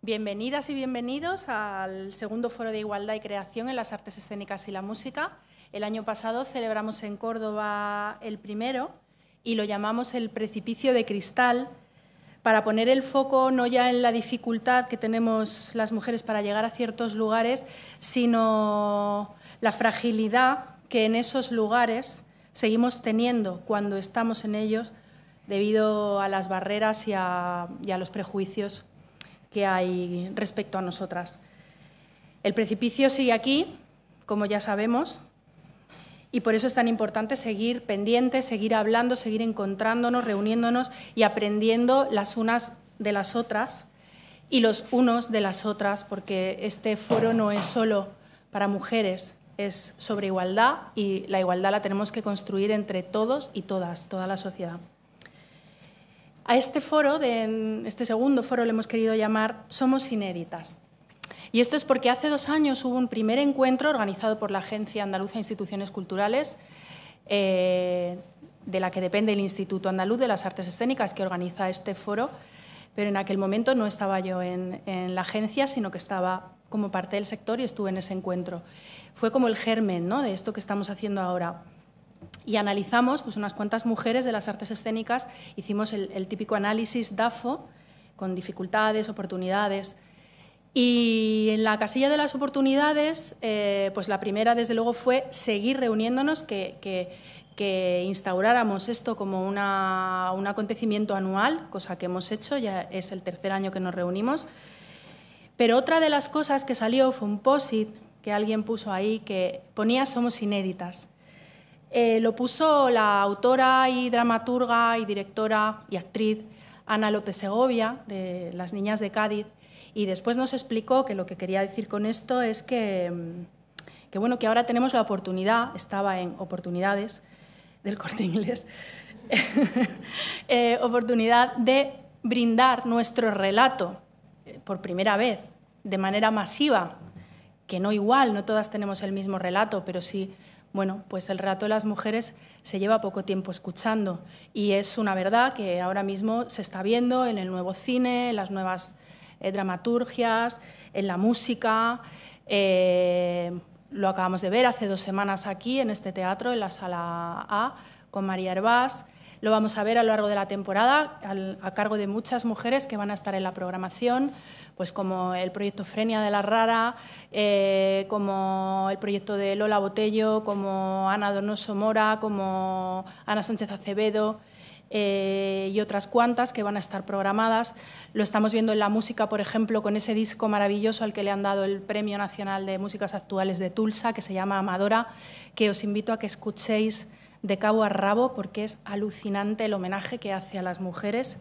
Bienvenidas y bienvenidos al segundo Foro de Igualdad y Creación en las Artes Escénicas y la Música. El año pasado celebramos en Córdoba el primero y lo llamamos el Precipicio de Cristal para poner el foco no ya en la dificultad que tenemos las mujeres para llegar a ciertos lugares, sino la fragilidad que en esos lugares seguimos teniendo cuando estamos en ellos debido a las barreras y a, a los prejuicios que hay respecto a nosotras. El precipicio sigue aquí, como ya sabemos, y por eso es tan importante seguir pendientes, seguir hablando, seguir encontrándonos, reuniéndonos y aprendiendo las unas de las otras y los unos de las otras, porque este foro no es solo para mujeres, es sobre igualdad y la igualdad la tenemos que construir entre todos y todas, toda la sociedad. A este foro, de, este segundo foro le hemos querido llamar Somos Inéditas. Y esto es porque hace dos años hubo un primer encuentro organizado por la Agencia Andaluza de Instituciones Culturales, eh, de la que depende el Instituto Andaluz de las Artes Escénicas, que organiza este foro, pero en aquel momento no estaba yo en, la agencia, sino que estaba como parte del sector y estuve en ese encuentro. Fue como el germen de esto que estamos haciendo ahora y analizamos pues, unas cuantas mujeres de las artes escénicas, hicimos el, típico análisis DAFO con dificultades, oportunidades. Y en la casilla de las oportunidades, eh, pues la primera desde luego fue seguir reuniéndonos, que, instauráramos esto como un acontecimiento anual, cosa que hemos hecho, ya es el tercer año que nos reunimos. Pero otra de las cosas que salió fue un posit que alguien puso ahí que ponía somos inéditas. Eh, lo puso la autora y dramaturga y directora y actriz Ana López Segovia, de Las Niñas de Cádiz, y después nos explicó que lo que quería decir con esto es que, mm, bueno, que ahora tenemos la oportunidad, estaba en oportunidades del corte inglés, eh, oportunidad de brindar nuestro relato eh, por primera vez, de manera masiva, que no igual, no todas tenemos el mismo relato, pero sí bueno, pues el relato de las mujeres se lleva poco tiempo escuchando y es una verdad que ahora mismo se está viendo en el nuevo cine, en las nuevas eh, dramaturgias, en la música. Eh, lo acabamos de ver hace dos semanas aquí en este teatro, en la sala A, con María Herbás. Lo vamos a ver a lo largo de la temporada a cargo de muchas mujeres que van a estar en la programación, pues como el proyecto Frenia de la Rara, eh, como el proyecto de Lola Botello, como Ana Donoso Mora, como Ana Sánchez Acevedo. Eh, y otras cuantas que van a estar programadas. Lo estamos viendo en la música, por ejemplo, con ese disco maravilloso al que le han dado el Premio Nacional de Músicas Actuales de Tulsa, que se llama Amadora, que os invito a que escuchéis de cabo a rabo porque es alucinante el homenaje que hace a las mujeres.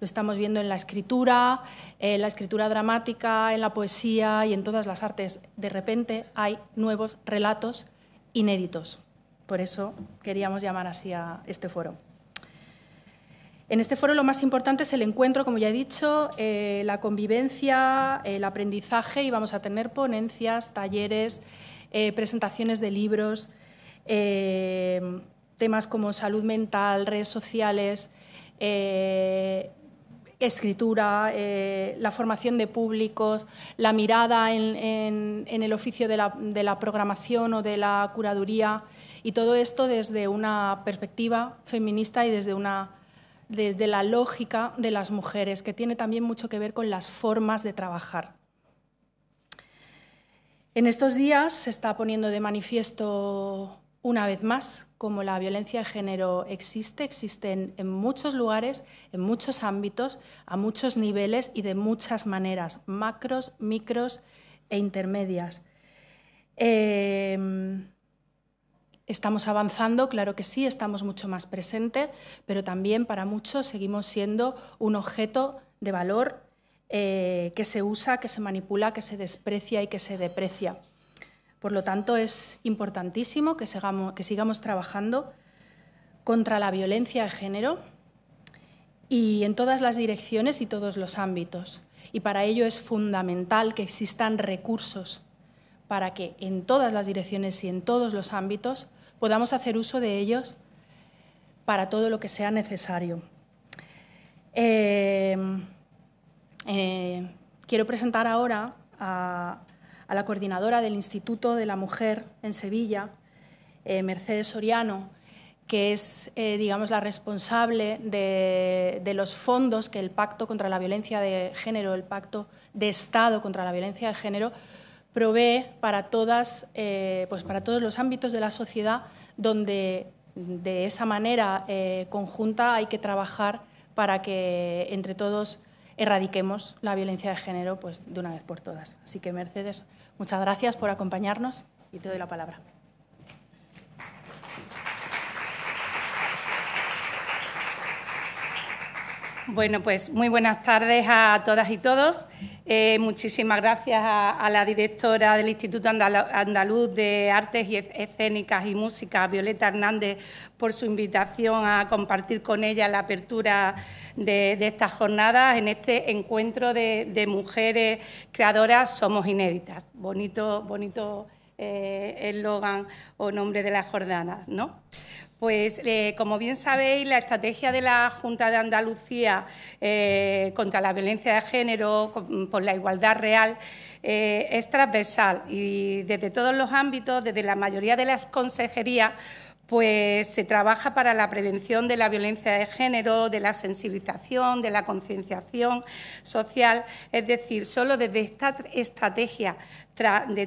Lo estamos viendo en la escritura, en la escritura dramática, en la poesía y en todas las artes. De repente hay nuevos relatos inéditos. Por eso queríamos llamar así a este foro. En este foro lo más importante es el encuentro, como ya he dicho, eh, la convivencia, el aprendizaje y vamos a tener ponencias, talleres, eh, presentaciones de libros, Em, temas como salud mental, redes sociales, eh, escritura, eh, la formación de públicos, la mirada en, el oficio de la, programación o de la curaduría, y todo esto desde una perspectiva feminista y desde, una, desde la lógica de las mujeres, que tiene también mucho que ver con las formas de trabajar. En estos días se está poniendo de manifiesto una vez más, como la violencia de género existe, existe en, muchos lugares, en muchos ámbitos, a muchos niveles y de muchas maneras, macros, micros e intermedias. Em, estamos avanzando, claro que sí, estamos mucho más presentes, pero también para muchos seguimos siendo un objeto de valor eh, que se usa, que se manipula, que se desprecia y que se deprecia. Por lo tanto, es importantísimo que sigamos, trabajando contra la violencia de género y en todas las direcciones y todos los ámbitos. Y para ello es fundamental que existan recursos para que en todas las direcciones y en todos los ámbitos podamos hacer uso de ellos para todo lo que sea necesario. Eh, eh, quiero presentar ahora a a la coordinadora del Instituto de la Mujer en Sevilla, eh, Mercedes Soriano, que es, eh, digamos, la responsable de, los fondos que el Pacto contra la Violencia de Género, el Pacto de Estado contra la Violencia de Género, provee para, todas, eh, pues para todos los ámbitos de la sociedad donde de esa manera conjunta hay que trabajar para que entre todos erradiquemos la violencia de género pues, de una vez por todas. Así que, Mercedes, Muchas gracias por acompañarnos y te doy la palabra. Bueno, pues muy buenas tardes a todas y todos. Eh, muchísimas gracias a, la directora del Instituto Andaluz de Artes y Escénicas y Música, Violeta Hernández, por su invitación a compartir con ella la apertura de, esta estas jornadas en este encuentro de, mujeres creadoras Somos Inéditas. Bonito, bonito eh, eslogan o nombre de la jornada, ¿no? Pues, eh, como bien sabéis, la estrategia de la Junta de Andalucía eh, contra la violencia de género, por la igualdad real, eh, es transversal y desde todos los ámbitos, desde la mayoría de las consejerías, pues se trabaja para la prevención de la violencia de género, de la sensibilización, de la concienciación social. Es decir, solo desde esta estrategia de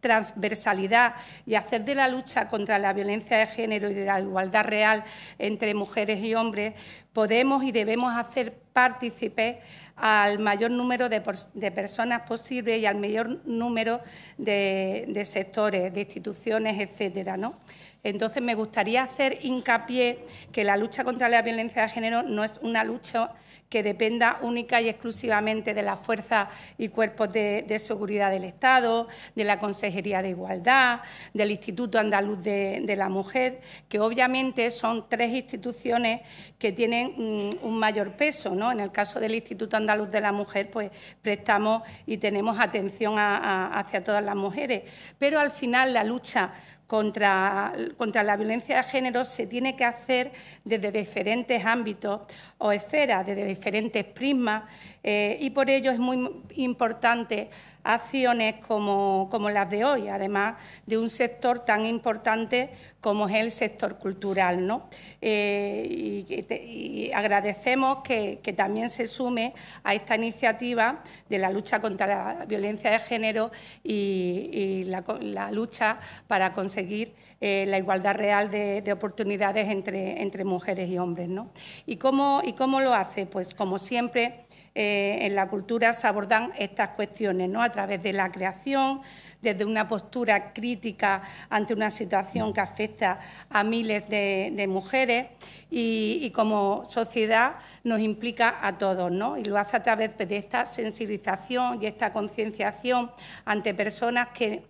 transversalidad y hacer de la lucha contra la violencia de género y de la igualdad real entre mujeres y hombres, podemos y debemos hacer partícipe al mayor número de, personas posible y al mayor número de, de sectores, de instituciones, etcétera, ¿no? Entonces, me gustaría hacer hincapié que la lucha contra la violencia de género no es una lucha que dependa única y exclusivamente de las fuerzas y cuerpos de, seguridad del Estado, de la Consejería de Igualdad, del Instituto Andaluz de, la Mujer, que obviamente son tres instituciones que tienen mm, un mayor peso. ¿no? En el caso del Instituto Andaluz de la Mujer, pues prestamos y tenemos atención hacia todas las mujeres. Pero al final la lucha contra, contra la violencia de género se tiene que hacer desde diferentes ámbitos o esferas, desde diferentes prismas, eh, y por ello es muy importante acciones como, las de hoy, además de un sector tan importante como es el sector cultural. ¿no? Eh, y, agradecemos que, también se sume a esta iniciativa de la lucha contra la violencia de género y, la, lucha para conseguir eh, la igualdad real de, oportunidades entre, mujeres y hombres. ¿no? ¿Y, cómo, ¿Y cómo lo hace? Pues como siempre eh, en la cultura se abordan estas cuestiones, ¿no? A través de la creación, desde una postura crítica ante una situación que afecta a miles de, mujeres y, y, como sociedad nos implica a todos, ¿no? Y lo hace a través pues, de esta sensibilización y esta concienciación ante personas que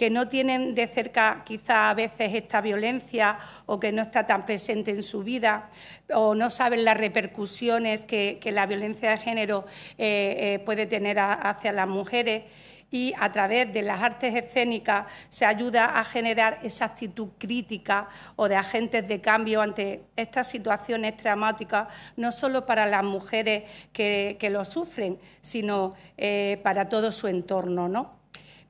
que no tienen de cerca quizá a veces esta violencia o que no está tan presente en su vida o no saben las repercusiones que, la violencia de género eh, eh, puede tener hacia las mujeres y a través de las artes escénicas se ayuda a generar esa actitud crítica o de agentes de cambio ante estas situaciones traumáticas, no solo para las mujeres que, lo sufren, sino eh, para todo su entorno, ¿no?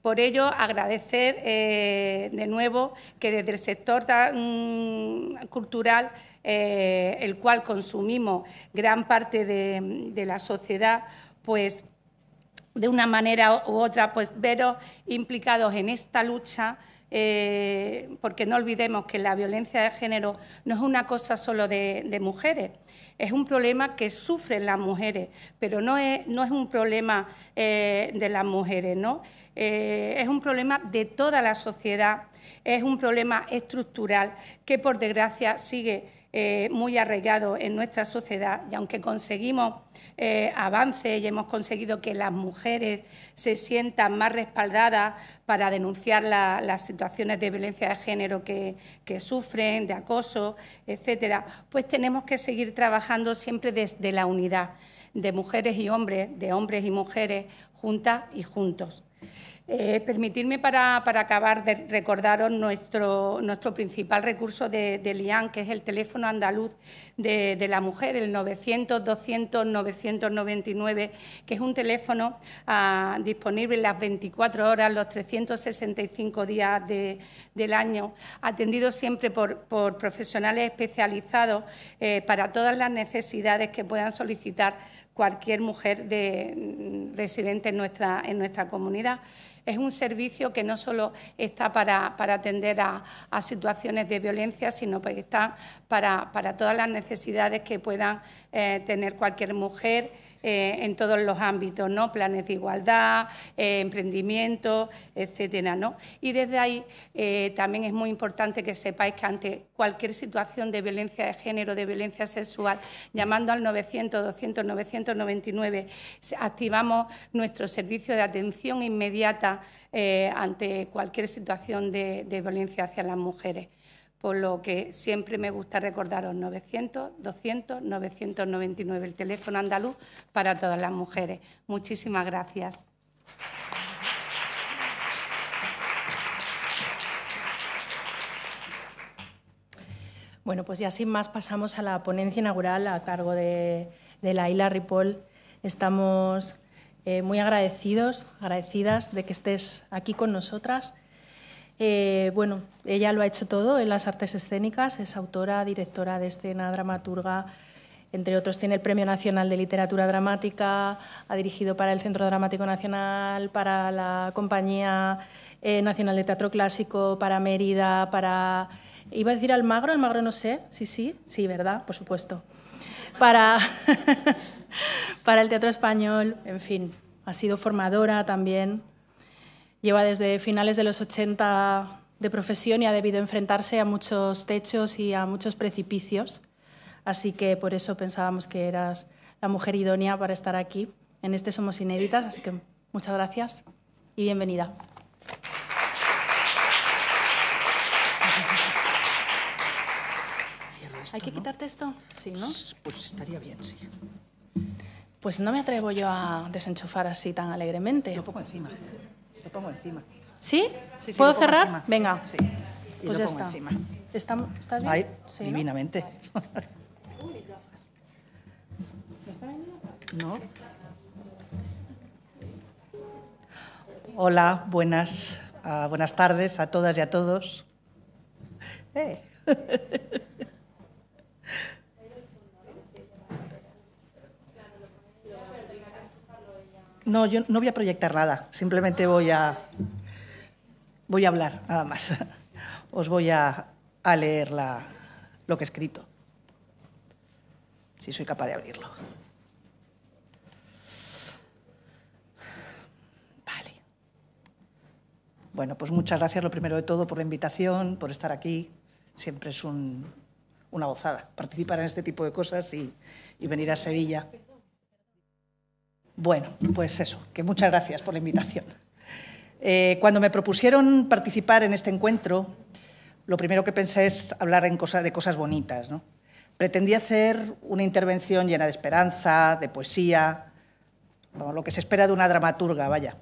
Por ello, agradecer eh, de nuevo que desde el sector mm, cultural, eh, el cual consumimos gran parte de, la sociedad, pues de una manera u otra, pues veros implicados en esta lucha eh, porque no olvidemos que la violencia de género no es una cosa solo de, mujeres, es un problema que sufren las mujeres, pero no es, un problema eh, de las mujeres, eh, es un problema de toda la sociedad, es un problema estructural que por desgracia sigue eh, muy arraigado en nuestra sociedad y aunque conseguimos eh, avances y hemos conseguido que las mujeres se sientan más respaldadas para denunciar las situaciones de violencia de género que, que, sufren, de acoso, etcétera, pues tenemos que seguir trabajando siempre desde la unidad de mujeres y hombres, de hombres y mujeres, juntas y juntos. Eh, permitirme para, acabar de recordaros nuestro, nuestro principal recurso de, de LIAN, que es el teléfono andaluz de, la mujer, el 900-200-999, que es un teléfono ah, disponible las 24 horas, los 365 días del año, atendido siempre por, profesionales especializados eh, para todas las necesidades que puedan solicitar cualquier mujer mm, residente en nuestra, en nuestra comunidad. Es un servicio que no solo está para, atender a, situaciones de violencia, sino que está para, todas las necesidades que puedan eh, tener cualquier mujer eh, en todos los ámbitos, ¿no? Planes de igualdad, eh, emprendimiento, etcétera, ¿no? Y desde ahí eh, también es muy importante que sepáis que ante cualquier situación de violencia de género, de violencia sexual, llamando al 900 200 999 activamos nuestro servicio de atención inmediata ante cualquier situación de violencia hacia las mujeres por lo que siempre me gusta recordaros 900 200 999 el teléfono andaluz para todas las mujeres. Muchísimas gracias. Bueno, pues ya sin más pasamos a la ponencia inaugural a cargo de, de la Ripoll. Estamos eh, muy agradecidos, agradecidas de que estés aquí con nosotras eh, bueno, ella lo ha hecho todo en las artes escénicas, es autora, directora de escena, dramaturga, entre otros tiene el Premio Nacional de Literatura Dramática, ha dirigido para el Centro Dramático Nacional, para la Compañía eh, Nacional de Teatro Clásico, para Mérida, para... Iba a decir Almagro, Almagro no sé, sí, sí, sí, ¿verdad? Por supuesto. Para, para el Teatro Español, en fin, ha sido formadora también lleva desde finales de los 80 de profesión y ha debido enfrentarse a muchos techos y a muchos precipicios. Así que por eso pensábamos que eras la mujer idónea para estar aquí. En este somos inéditas, así que muchas gracias y bienvenida. ¿Hay que quitarte esto? ¿no? Pues estaría bien, sí. Pues no me atrevo yo a desenchufar así tan alegremente. Yo poco encima. Lo pongo encima. ¿Sí? sí, puedo cerrar? Venga. pues ya está. Encima. ¿Estamos, ¿Estás bien? Ahí, sí, divinamente. ¿no? Hola, buenas, ah, buenas tardes a todas y a todos. Eh. No, yo no voy a proyectar nada, simplemente voy a, voy a hablar, nada más. Os voy a, leer lo que he escrito, si soy capaz de abrirlo. Vale. Bueno, pues muchas gracias, lo primero de todo, por la invitación, por estar aquí. Siempre es una gozada participar en este tipo de cosas y, y venir a Sevilla. Bueno, pues eso, que muchas gracias por la invitación. Eh, cuando me propusieron participar en este encuentro, lo primero que pensé es hablar en cosa, de cosas bonitas. ¿no? Pretendía hacer una intervención llena de esperanza, de poesía, lo que se espera de una dramaturga, vaya.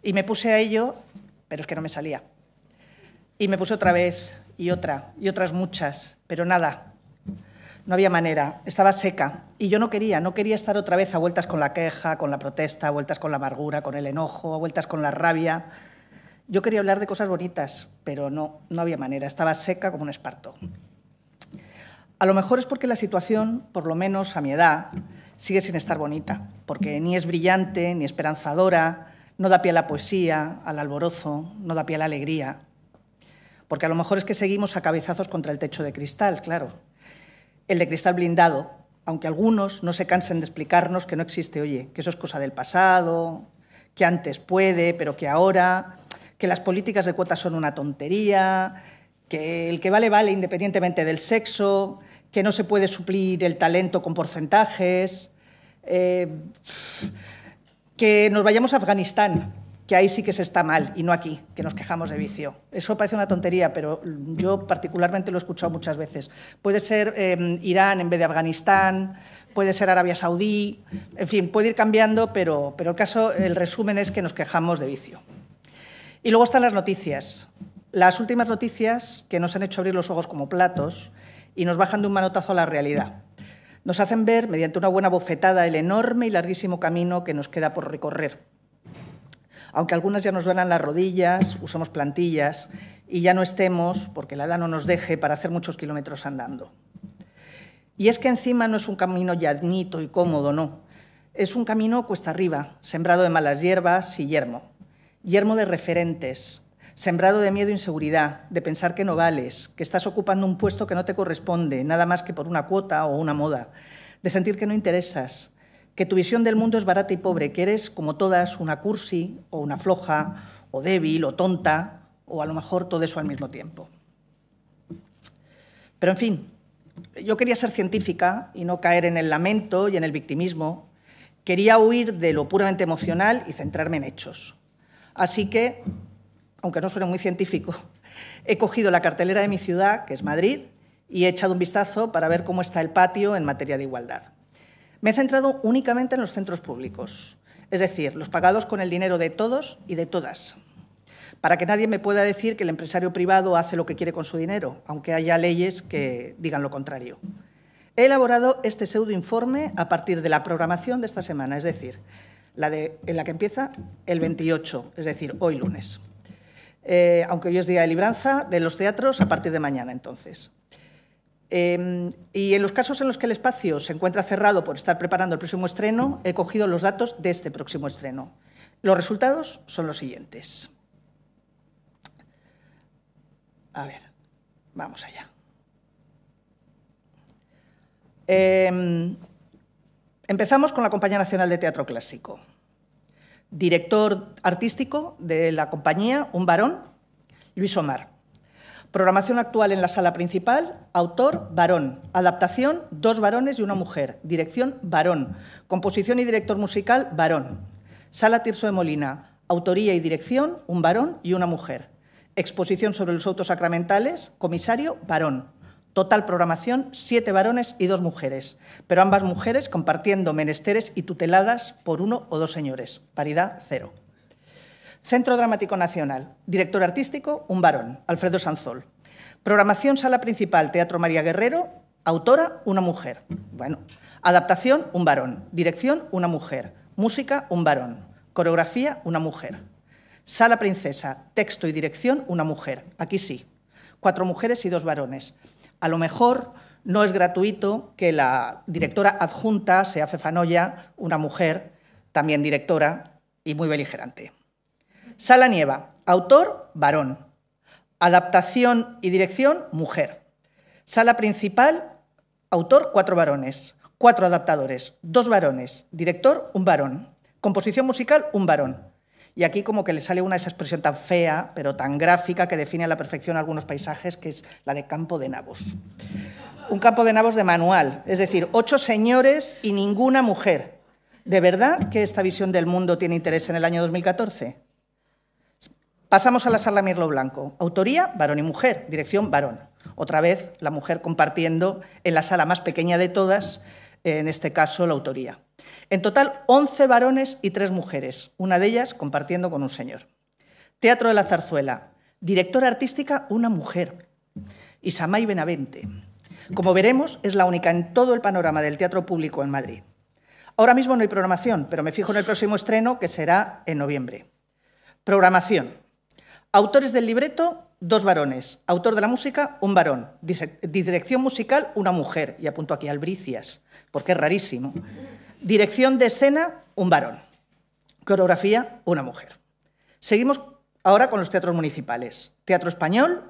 Y me puse a ello, pero es que no me salía. Y me puse otra vez, y otra, y otras muchas, pero nada, no había manera, estaba seca y yo no quería, no quería estar otra vez a vueltas con la queja, con la protesta, a vueltas con la amargura, con el enojo, a vueltas con la rabia. Yo quería hablar de cosas bonitas, pero no, no había manera, estaba seca como un esparto. A lo mejor es porque la situación, por lo menos a mi edad, sigue sin estar bonita, porque ni es brillante, ni esperanzadora, no da pie a la poesía, al alborozo, no da pie a la alegría. Porque a lo mejor es que seguimos a cabezazos contra el techo de cristal, claro, el de cristal blindado, aunque algunos no se cansen de explicarnos que no existe, oye, que eso es cosa del pasado, que antes puede, pero que ahora, que las políticas de cuotas son una tontería, que el que vale vale independientemente del sexo, que no se puede suplir el talento con porcentajes, eh, que nos vayamos a Afganistán que ahí sí que se está mal y no aquí, que nos quejamos de vicio. Eso parece una tontería, pero yo particularmente lo he escuchado muchas veces. Puede ser em, Irán en vez de Afganistán, puede ser Arabia Saudí, en fin, puede ir cambiando, pero, pero el caso, el resumen es que nos quejamos de vicio. Y luego están las noticias. Las últimas noticias que nos han hecho abrir los ojos como platos y nos bajan de un manotazo a la realidad. Nos hacen ver, mediante una buena bofetada, el enorme y larguísimo camino que nos queda por recorrer aunque algunas ya nos duelan las rodillas, usamos plantillas y ya no estemos, porque la edad no nos deje, para hacer muchos kilómetros andando. Y es que encima no es un camino llanito y cómodo, no. Es un camino cuesta arriba, sembrado de malas hierbas y yermo. Yermo de referentes, sembrado de miedo e inseguridad, de pensar que no vales, que estás ocupando un puesto que no te corresponde, nada más que por una cuota o una moda, de sentir que no interesas, que tu visión del mundo es barata y pobre, que eres como todas una cursi o una floja o débil o tonta o a lo mejor todo eso al mismo tiempo. Pero en fin, yo quería ser científica y no caer en el lamento y en el victimismo. Quería huir de lo puramente emocional y centrarme en hechos. Así que, aunque no suene muy científico, he cogido la cartelera de mi ciudad, que es Madrid, y he echado un vistazo para ver cómo está el patio en materia de igualdad. Me he centrado únicamente en los centros públicos, es decir, los pagados con el dinero de todos y de todas, para que nadie me pueda decir que el empresario privado hace lo que quiere con su dinero, aunque haya leyes que digan lo contrario. He elaborado este pseudo informe a partir de la programación de esta semana, es decir, la en la que empieza el 28, es decir, hoy lunes. Eh, aunque hoy es día de libranza, de los teatros a partir de mañana entonces. Em, y en los casos en los que el espacio se encuentra cerrado por estar preparando el próximo estreno, he cogido los datos de este próximo estreno. Los resultados son los siguientes. A ver, vamos allá. Em, empezamos con la Compañía Nacional de Teatro Clásico. Director artístico de la compañía, un varón, Luis Omar. Programación actual en la sala principal, autor varón. Adaptación, dos varones y una mujer. Dirección, varón. Composición y director musical, varón. Sala Tirso de Molina, autoría y dirección, un varón y una mujer. Exposición sobre los autos sacramentales, comisario, varón. Total programación, siete varones y dos mujeres, pero ambas mujeres compartiendo menesteres y tuteladas por uno o dos señores. Paridad cero. Centro Dramático Nacional, director artístico, un varón, Alfredo Sanzol. Programación Sala Principal, Teatro María Guerrero, autora, una mujer. Bueno, adaptación, un varón, dirección, una mujer, música, un varón, coreografía, una mujer. Sala Princesa, texto y dirección, una mujer. Aquí sí, cuatro mujeres y dos varones. A lo mejor no es gratuito que la directora adjunta sea Fefanoya, una mujer, también directora y muy beligerante. Sala Nieva, autor varón. Adaptación y dirección mujer. Sala principal, autor cuatro varones. Cuatro adaptadores, dos varones. Director, un varón. Composición musical, un varón. Y aquí como que le sale una expresión tan fea, pero tan gráfica, que define a la perfección algunos paisajes, que es la de campo de nabos. Un campo de nabos de manual, es decir, ocho señores y ninguna mujer. ¿De verdad que esta visión del mundo tiene interés en el año 2014? Pasamos a la sala Mirlo Blanco. Autoría, varón y mujer. Dirección, varón. Otra vez, la mujer compartiendo en la sala más pequeña de todas, en este caso, la autoría. En total, 11 varones y 3 mujeres, una de ellas compartiendo con un señor. Teatro de la Zarzuela. Directora artística, una mujer. Isamay Benavente. Como veremos, es la única en todo el panorama del teatro público en Madrid. Ahora mismo no hay programación, pero me fijo en el próximo estreno, que será en noviembre. Programación. Autores del libreto, dos varones. Autor de la música, un varón. Dirección musical, una mujer. Y apunto aquí albricias, porque es rarísimo. Dirección de escena, un varón. Coreografía, una mujer. Seguimos ahora con los teatros municipales. Teatro Español,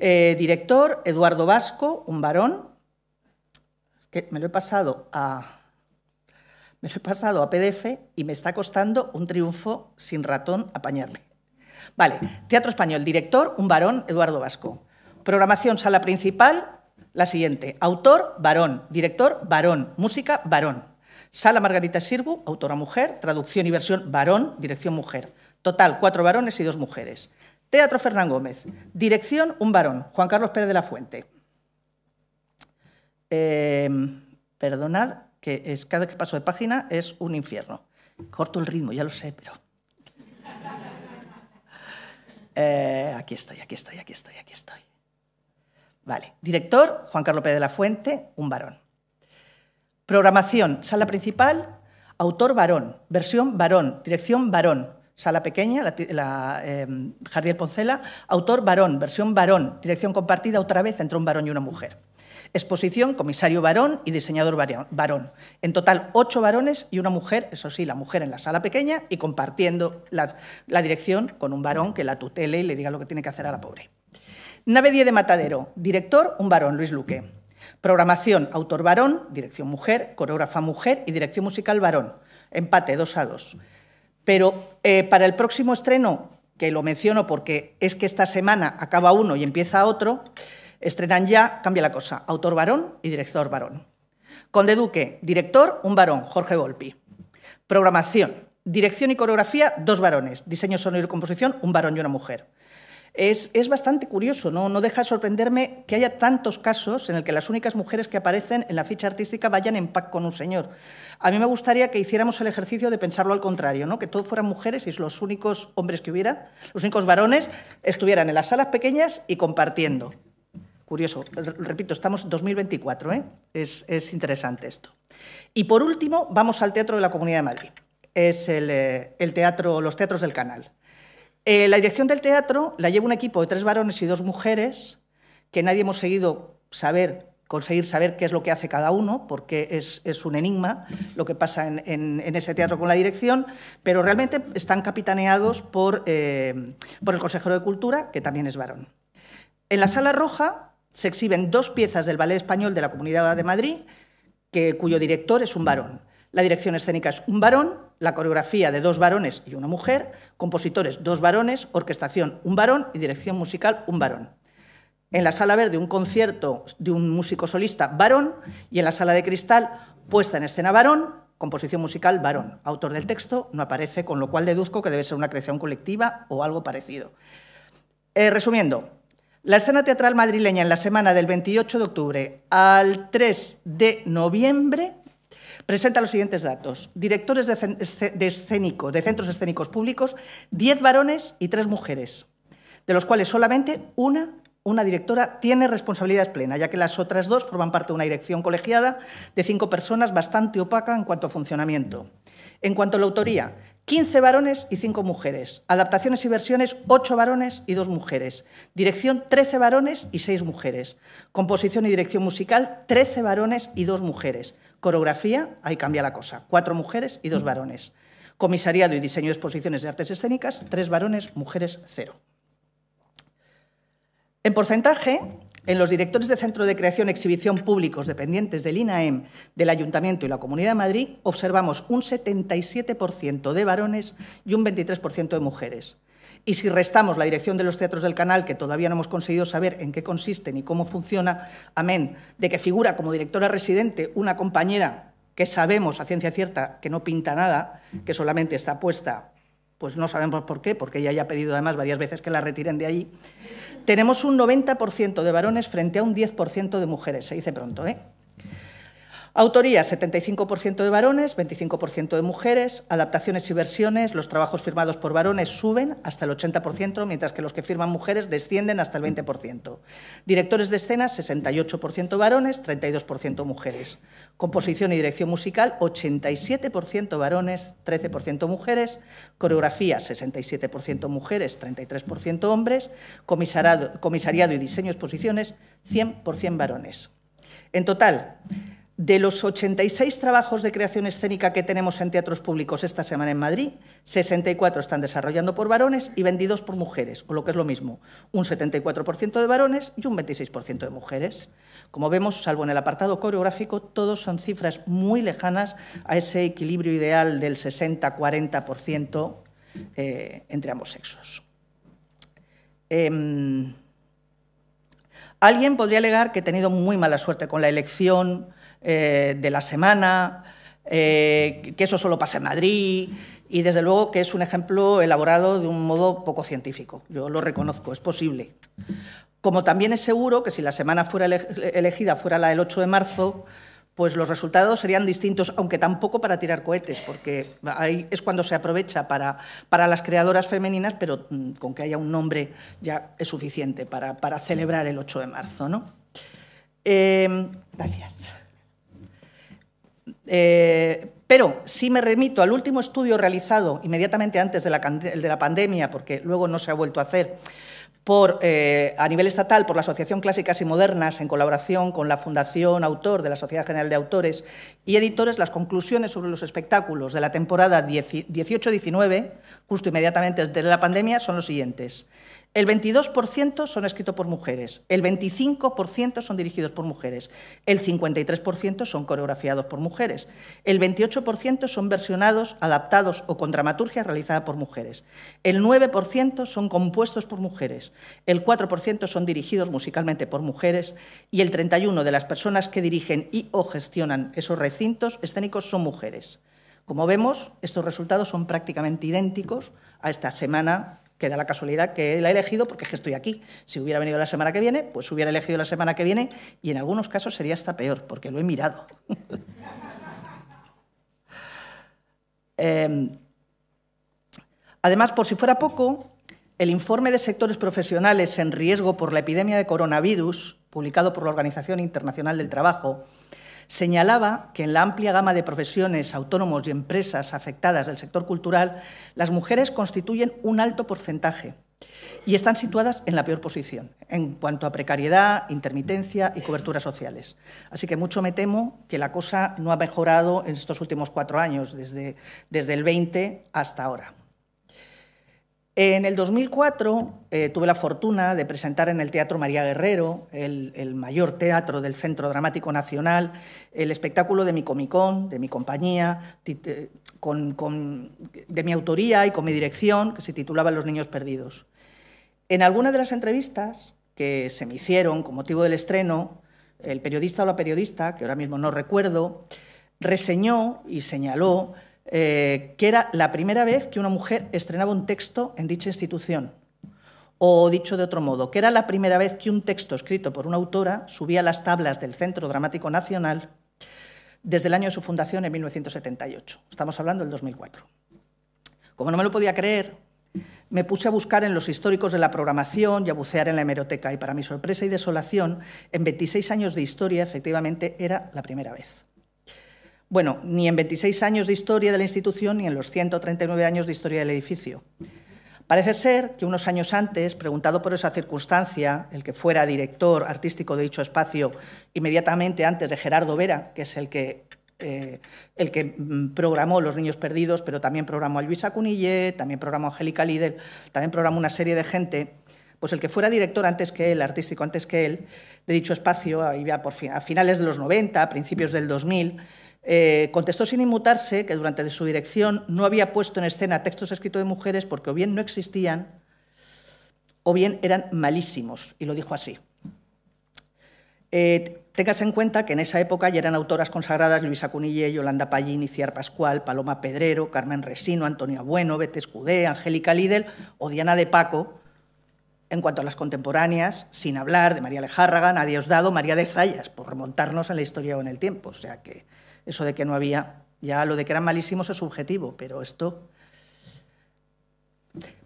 eh, director Eduardo Vasco, un varón. Que me lo he pasado a. Me lo he pasado a PDF y me está costando un triunfo sin ratón apañarme. Vale, Teatro Español, director, un varón, Eduardo Vasco. Programación, sala principal, la siguiente. Autor, varón. Director, varón. Música, varón. Sala Margarita Sirbu, autora mujer. Traducción y versión, varón. Dirección, mujer. Total, cuatro varones y dos mujeres. Teatro Fernán Gómez. Dirección, un varón. Juan Carlos Pérez de la Fuente. Em, perdonad, que es, cada que paso de página es un infierno. Corto el ritmo, ya lo sé, pero... Eh, aquí estoy, aquí estoy, aquí estoy, aquí estoy. Vale. Director, Juan Carlos Pérez de la Fuente, un varón. Programación, sala principal, autor varón, versión varón, dirección varón, sala pequeña, la, la em, Poncela, autor varón, versión varón, dirección compartida otra vez entre un varón y una mujer. Exposición, comisario varón y diseñador varón. En total, ocho varones y una mujer, eso sí, la mujer en la sala pequeña y compartiendo la, dirección con un varón que la tutele y le diga lo que tiene que hacer a la pobre. Nave 10 de Matadero, director, un varón, Luis Luque. Programación, autor varón, dirección mujer, coreógrafa mujer y dirección musical varón. Empate, dos a dos. Pero eh, para el próximo estreno, que lo menciono porque es que esta semana acaba uno y empieza otro, Estrenan ya, cambia la cosa, autor varón y director varón. Conde Duque, director, un varón, Jorge Volpi. Programación, dirección y coreografía, dos varones. Diseño, sonido y composición, un varón y una mujer. Es, bastante curioso, ¿no? deja de sorprenderme que haya tantos casos en el que las únicas mujeres que aparecen en la ficha artística vayan en pack con un señor. A mí me gustaría que hiciéramos el ejercicio de pensarlo al contrario, ¿no? que todos fueran mujeres y los únicos hombres que hubiera, los únicos varones, estuvieran en las salas pequeñas y compartiendo. Curioso. Repito, estamos 2024, ¿eh? es, interesante esto. Y por último, vamos al Teatro de la Comunidad de Madrid. Es el, eh, el teatro, los teatros del canal. Eh, la dirección del teatro la lleva un equipo de tres varones y dos mujeres que nadie hemos seguido saber conseguir saber qué es lo que hace cada uno, porque es, un enigma lo que pasa en, ese teatro con la dirección, pero realmente están capitaneados por, por el consejero de Cultura, que también es varón. En la sala roja se exhiben dos piezas del Ballet Español de la Comunidad de Madrid, que, cuyo director es un varón. La dirección escénica es un varón, la coreografía de dos varones y una mujer, compositores dos varones, orquestación un varón y dirección musical un varón. En la sala verde un concierto de un músico solista varón y en la sala de cristal puesta en escena varón, composición musical varón. Autor del texto no aparece, con lo cual deduzco que debe ser una creación colectiva o algo parecido. Eh, resumiendo, la escena teatral madrileña en la semana del 28 de octubre al 3 de noviembre presenta los siguientes datos. Directores de, de centros escénicos públicos, 10 varones y 3 mujeres, de los cuales solamente una, una directora, tiene responsabilidades plenas, ya que las otras dos forman parte de una dirección colegiada de 5 personas bastante opaca en cuanto a funcionamiento. En cuanto a la autoría, 15 varones y 5 mujeres. Adaptaciones y versiones, 8 varones y 2 mujeres. Dirección, 13 varones y 6 mujeres. Composición y dirección musical, 13 varones y 2 mujeres. Coreografía, ahí cambia la cosa, 4 mujeres y 2 varones. Comisariado y diseño de exposiciones de artes escénicas, 3 varones, mujeres, 0. En porcentaje, en los directores de Centro de Creación y e Exhibición Públicos dependientes del INAEM, del Ayuntamiento y la Comunidad de Madrid, observamos un 77% de varones y un 23% de mujeres. Y si restamos la dirección de los teatros del canal, que todavía no hemos conseguido saber en qué consisten y cómo funciona, amén, de que figura como directora residente una compañera que sabemos a ciencia cierta que no pinta nada, que solamente está puesta, pues no sabemos por qué, porque ella ya ha pedido además varias veces que la retiren de allí tenemos un 90% de varones frente a un 10% de mujeres, se dice pronto, ¿eh? Autoría, 75% de varones, 25% de mujeres. Adaptaciones y versiones, los trabajos firmados por varones suben hasta el 80%, mientras que los que firman mujeres descienden hasta el 20%. Directores de escenas, 68% varones, 32% mujeres. Composición y dirección musical, 87% varones, 13% mujeres. Coreografía, 67% mujeres, 33% hombres. Comisariado, comisariado y diseño exposiciones, 100% varones. En total, de los 86 trabajos de creación escénica que tenemos en teatros públicos esta semana en Madrid, 64 están desarrollando por varones y vendidos por mujeres, o lo que es lo mismo, un 74% de varones y un 26% de mujeres. Como vemos, salvo en el apartado coreográfico, todos son cifras muy lejanas a ese equilibrio ideal del 60-40% eh, entre ambos sexos. Em, alguien podría alegar que he tenido muy mala suerte con la elección eh, de la semana, eh, que eso solo pasa en Madrid, y desde luego que es un ejemplo elaborado de un modo poco científico. Yo lo reconozco, es posible. Como también es seguro que si la semana fuera elegida fuera la del 8 de marzo, pues los resultados serían distintos, aunque tampoco para tirar cohetes, porque ahí es cuando se aprovecha para, las creadoras femeninas, pero mm, con que haya un nombre ya es suficiente para, celebrar el 8 de marzo. ¿no? Em, gracias. Eh, pero si me remito al último estudio realizado inmediatamente antes de la, pandemia, porque luego no se ha vuelto a hacer, eh, a nivel estatal por la Asociación Clásicas y Modernas, en colaboración con la Fundación Autor de la Sociedad General de Autores y Editores, las conclusiones sobre los espectáculos de la temporada 18-19, justo inmediatamente desde la pandemia, son los siguientes. El 22% son escritos por mujeres, el 25% son dirigidos por mujeres, el 53% son coreografiados por mujeres, el 28% son versionados, adaptados o con dramaturgia realizada por mujeres, el 9% son compuestos por mujeres, el 4% son dirigidos musicalmente por mujeres y el 31% de las personas que dirigen y o gestionan esos recintos escénicos son mujeres. Como vemos, estos resultados son prácticamente idénticos a esta semana que da la casualidad que la he elegido porque es que estoy aquí. Si hubiera venido la semana que viene, pues hubiera elegido la semana que viene y en algunos casos sería hasta peor, porque lo he mirado. Em, además, por si fuera poco, el informe de sectores profesionales en riesgo por la epidemia de coronavirus, publicado por la Organización Internacional del Trabajo, señalaba que en la amplia gama de profesiones, autónomos y empresas afectadas del sector cultural, las mujeres constituyen un alto porcentaje y están situadas en la peor posición en cuanto a precariedad, intermitencia y coberturas sociales. Así que mucho me temo que la cosa no ha mejorado en estos últimos cuatro años, desde, desde el 20 hasta ahora. En el 2004 eh, tuve la fortuna de presentar en el Teatro María Guerrero, el, mayor teatro del Centro Dramático Nacional, el espectáculo de mi comicón, de mi compañía, de mi autoría y con mi dirección, que se titulaba Los Niños Perdidos. En alguna de las entrevistas que se me hicieron con motivo del estreno, el periodista o la periodista, que ahora mismo no recuerdo, reseñó y señaló eh, que era la primera vez que una mujer estrenaba un texto en dicha institución. O dicho de otro modo, que era la primera vez que un texto escrito por una autora subía a las tablas del Centro Dramático Nacional desde el año de su fundación en 1978. Estamos hablando del 2004. Como no me lo podía creer, me puse a buscar en los históricos de la programación y a bucear en la hemeroteca y para mi sorpresa y desolación, en 26 años de historia efectivamente era la primera vez. Bueno, ni en 26 años de historia de la institución ni en los 139 años de historia del edificio. Parece ser que unos años antes, preguntado por esa circunstancia, el que fuera director artístico de dicho espacio, inmediatamente antes de Gerardo Vera, que es el que, eh, el que mm, programó Los Niños Perdidos, pero también programó a Luisa Cunille, también programó a Angélica Lider, también programó una serie de gente, pues el que fuera director antes que él, artístico antes que él, de dicho espacio, a finales de los 90, a principios del 2000, eh, contestó sin inmutarse que durante su dirección no había puesto en escena textos escritos de mujeres porque o bien no existían o bien eran malísimos, y lo dijo así. Eh, Téngase en cuenta que en esa época ya eran autoras consagradas Luisa Cunille, Yolanda Pallín, Iciar Pascual, Paloma Pedrero, Carmen Resino, Antonia Bueno, Bete Escudé, Angélica Lidl o Diana de Paco. En cuanto a las contemporáneas, sin hablar de María Lejárraga, Nadia dado María de Zayas, por remontarnos a la historia o en el tiempo. O sea que eso de que no había. Ya lo de que eran malísimos es subjetivo, pero esto...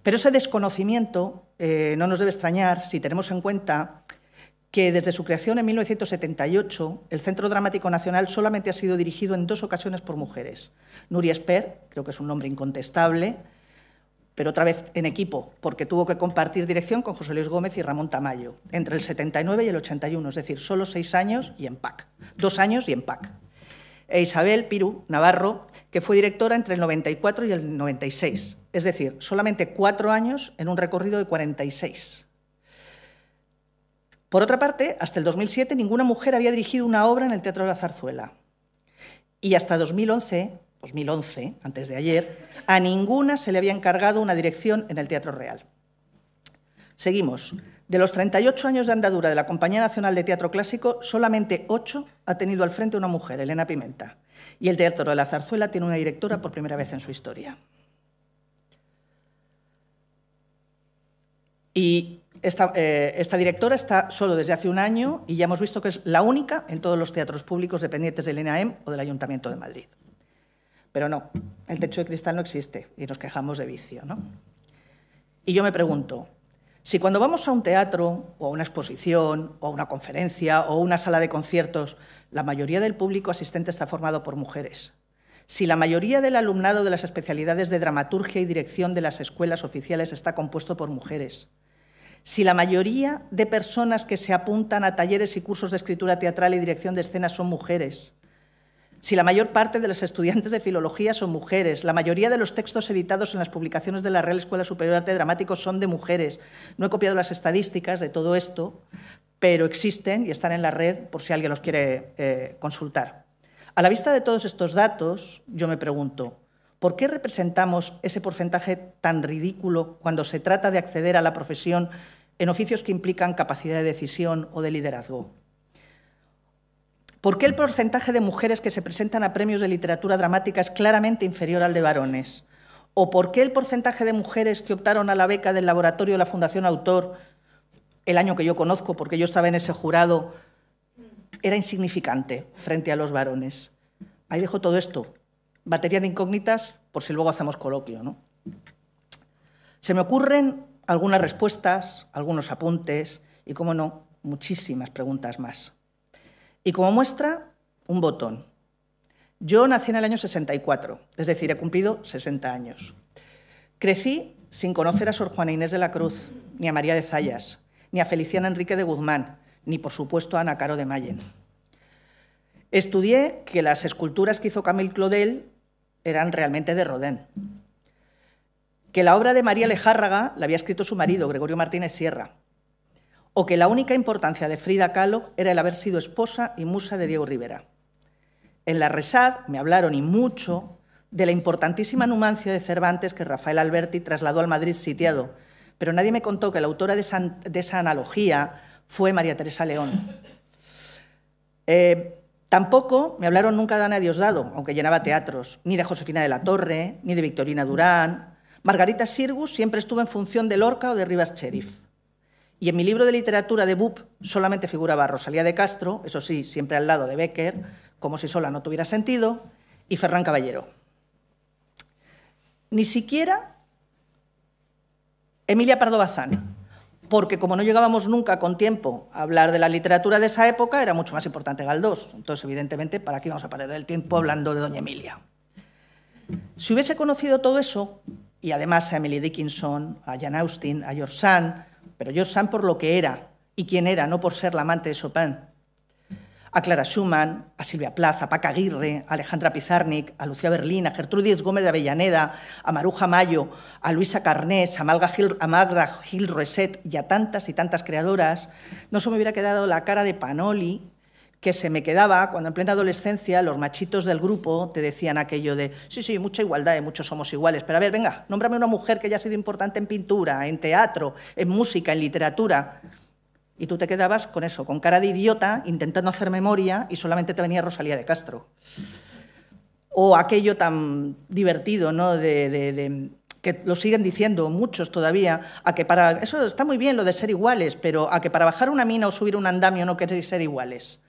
Pero ese desconocimiento eh, no nos debe extrañar si tenemos en cuenta que desde su creación en 1978 el Centro Dramático Nacional solamente ha sido dirigido en dos ocasiones por mujeres. Nuria Esper, creo que es un nombre incontestable, pero otra vez en equipo, porque tuvo que compartir dirección con José Luis Gómez y Ramón Tamayo, entre el 79 y el 81, es decir, solo seis años y en PAC. Dos años y en PAC e Isabel Pirú Navarro, que fue directora entre el 94 y el 96. Es decir, solamente cuatro años en un recorrido de 46. Por otra parte, hasta el 2007 ninguna mujer había dirigido una obra en el Teatro de la Zarzuela. Y hasta 2011, 2011, antes de ayer, a ninguna se le había encargado una dirección en el Teatro Real. Seguimos. De los 38 años de andadura de la Compañía Nacional de Teatro Clásico, solamente 8 ha tenido al frente una mujer, Elena Pimenta. Y el Teatro de la Zarzuela tiene una directora por primera vez en su historia. Y esta, eh, directora está solo desde hace un año y ya hemos visto que es la única en todos los teatros públicos dependientes del ENAEM o del Ayuntamiento de Madrid. Pero no, el techo de cristal no existe y nos quejamos de vicio. ¿no? Y yo me pregunto, si cuando vamos a un teatro o a una exposición o a una conferencia o a una sala de conciertos, la mayoría del público asistente está formado por mujeres, si la mayoría del alumnado de las especialidades de dramaturgia y dirección de las escuelas oficiales está compuesto por mujeres, si la mayoría de personas que se apuntan a talleres y cursos de escritura teatral y dirección de escenas son mujeres, si la mayor parte de los estudiantes de filología son mujeres, la mayoría de los textos editados en las publicaciones de la Real Escuela Superior de Arte Dramático son de mujeres. No he copiado las estadísticas de todo esto, pero existen y están en la red por si alguien los quiere eh, consultar. A la vista de todos estos datos, yo me pregunto, ¿por qué representamos ese porcentaje tan ridículo cuando se trata de acceder a la profesión en oficios que implican capacidad de decisión o de liderazgo? ¿Por qué el porcentaje de mujeres que se presentan a premios de literatura dramática es claramente inferior al de varones? ¿O por qué el porcentaje de mujeres que optaron a la beca del laboratorio de la Fundación Autor, el año que yo conozco, porque yo estaba en ese jurado, era insignificante frente a los varones? Ahí dejo todo esto. Batería de incógnitas, por si luego hacemos coloquio. Se me ocurren algunas respuestas, algunos apuntes y, cómo no, muchísimas preguntas más. Y como muestra, un botón. Yo nací en el año 64, es decir, he cumplido 60 años. Crecí sin conocer a Sor Juana Inés de la Cruz, ni a María de Zayas, ni a Feliciana Enrique de Guzmán, ni por supuesto a Ana Caro de Mayen. Estudié que las esculturas que hizo Camille Claudel eran realmente de Rodin, que la obra de María Lejárraga la había escrito su marido, Gregorio Martínez Sierra, o que la única importancia de Frida Kahlo era el haber sido esposa y musa de Diego Rivera. En la Resad me hablaron y mucho de la importantísima Numancia de Cervantes que Rafael Alberti trasladó al Madrid sitiado, pero nadie me contó que la autora de esa, analogía fue María Teresa León. Eh, tampoco me hablaron nunca de Ana Diosdado, aunque llenaba teatros, ni de Josefina de la Torre, ni de Victorina Durán. Margarita Sirgus siempre estuvo en función de Lorca o de Rivas Cherif. Y en mi libro de literatura de BUP solamente figuraba Rosalía de Castro, eso sí, siempre al lado de Becker, como si sola no tuviera sentido, y Ferran Caballero. Ni siquiera Emilia Pardo Bazán, porque como no llegábamos nunca con tiempo a hablar de la literatura de esa época, era mucho más importante Galdós. Entonces, evidentemente, ¿para qué vamos a perder el tiempo hablando de Doña Emilia? Si hubiese conocido todo eso, y además a Emily Dickinson, a Jan Austin, a George Sand, pero yo, san por lo que era y quién era, no por ser la amante de Chopin. A Clara Schumann, a Silvia Plaza, a Paca Aguirre, a Alejandra Pizarnik, a Lucía Berlín, a Gertrudis Gómez de Avellaneda, a Maruja Mayo, a Luisa Carnés, a Magda Gil, a Magda Gil y a tantas y tantas creadoras, no se me hubiera quedado la cara de Panoli que se me quedaba cuando en plena adolescencia los machitos del grupo te decían aquello de, sí, sí, mucha igualdad, y eh, muchos somos iguales, pero a ver, venga, nómbrame una mujer que haya sido importante en pintura, en teatro, en música, en literatura. Y tú te quedabas con eso, con cara de idiota, intentando hacer memoria y solamente te venía Rosalía de Castro. O aquello tan divertido, ¿no? De, que lo siguen diciendo muchos todavía, a que para. Eso está muy bien lo de ser iguales, pero a que para bajar una mina o subir un andamio no queréis ser iguales.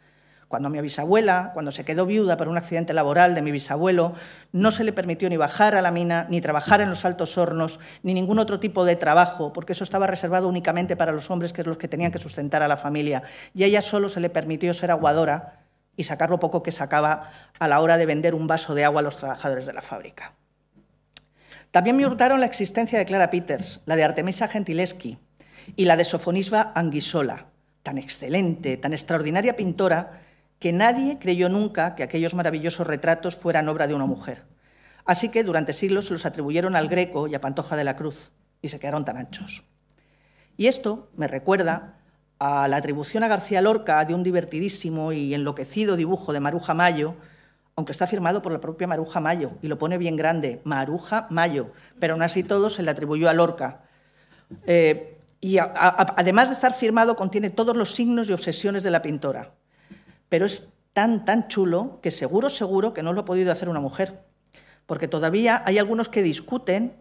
Cuando mi bisabuela, cuando se quedó viuda por un accidente laboral de mi bisabuelo, no se le permitió ni bajar a la mina, ni trabajar en los altos hornos, ni ningún otro tipo de trabajo, porque eso estaba reservado únicamente para los hombres, que eran los que tenían que sustentar a la familia. Y a ella solo se le permitió ser aguadora y sacar lo poco que sacaba a la hora de vender un vaso de agua a los trabajadores de la fábrica. También me hurtaron la existencia de Clara Peters, la de Artemisa Gentileschi y la de Sofonisba Anguisola, tan excelente, tan extraordinaria pintora que nadie creyó nunca que aquellos maravillosos retratos fueran obra de una mujer. Así que durante siglos se los atribuyeron al Greco y a Pantoja de la Cruz, y se quedaron tan anchos. Y esto me recuerda a la atribución a García Lorca de un divertidísimo y enloquecido dibujo de Maruja Mayo, aunque está firmado por la propia Maruja Mayo, y lo pone bien grande, Maruja Mayo, pero aún así todo se le atribuyó a Lorca. Eh, y además de estar firmado, contiene todos los signos y obsesiones de la pintora pero es tan, tan chulo que seguro, seguro que no lo ha podido hacer una mujer. Porque todavía hay algunos que discuten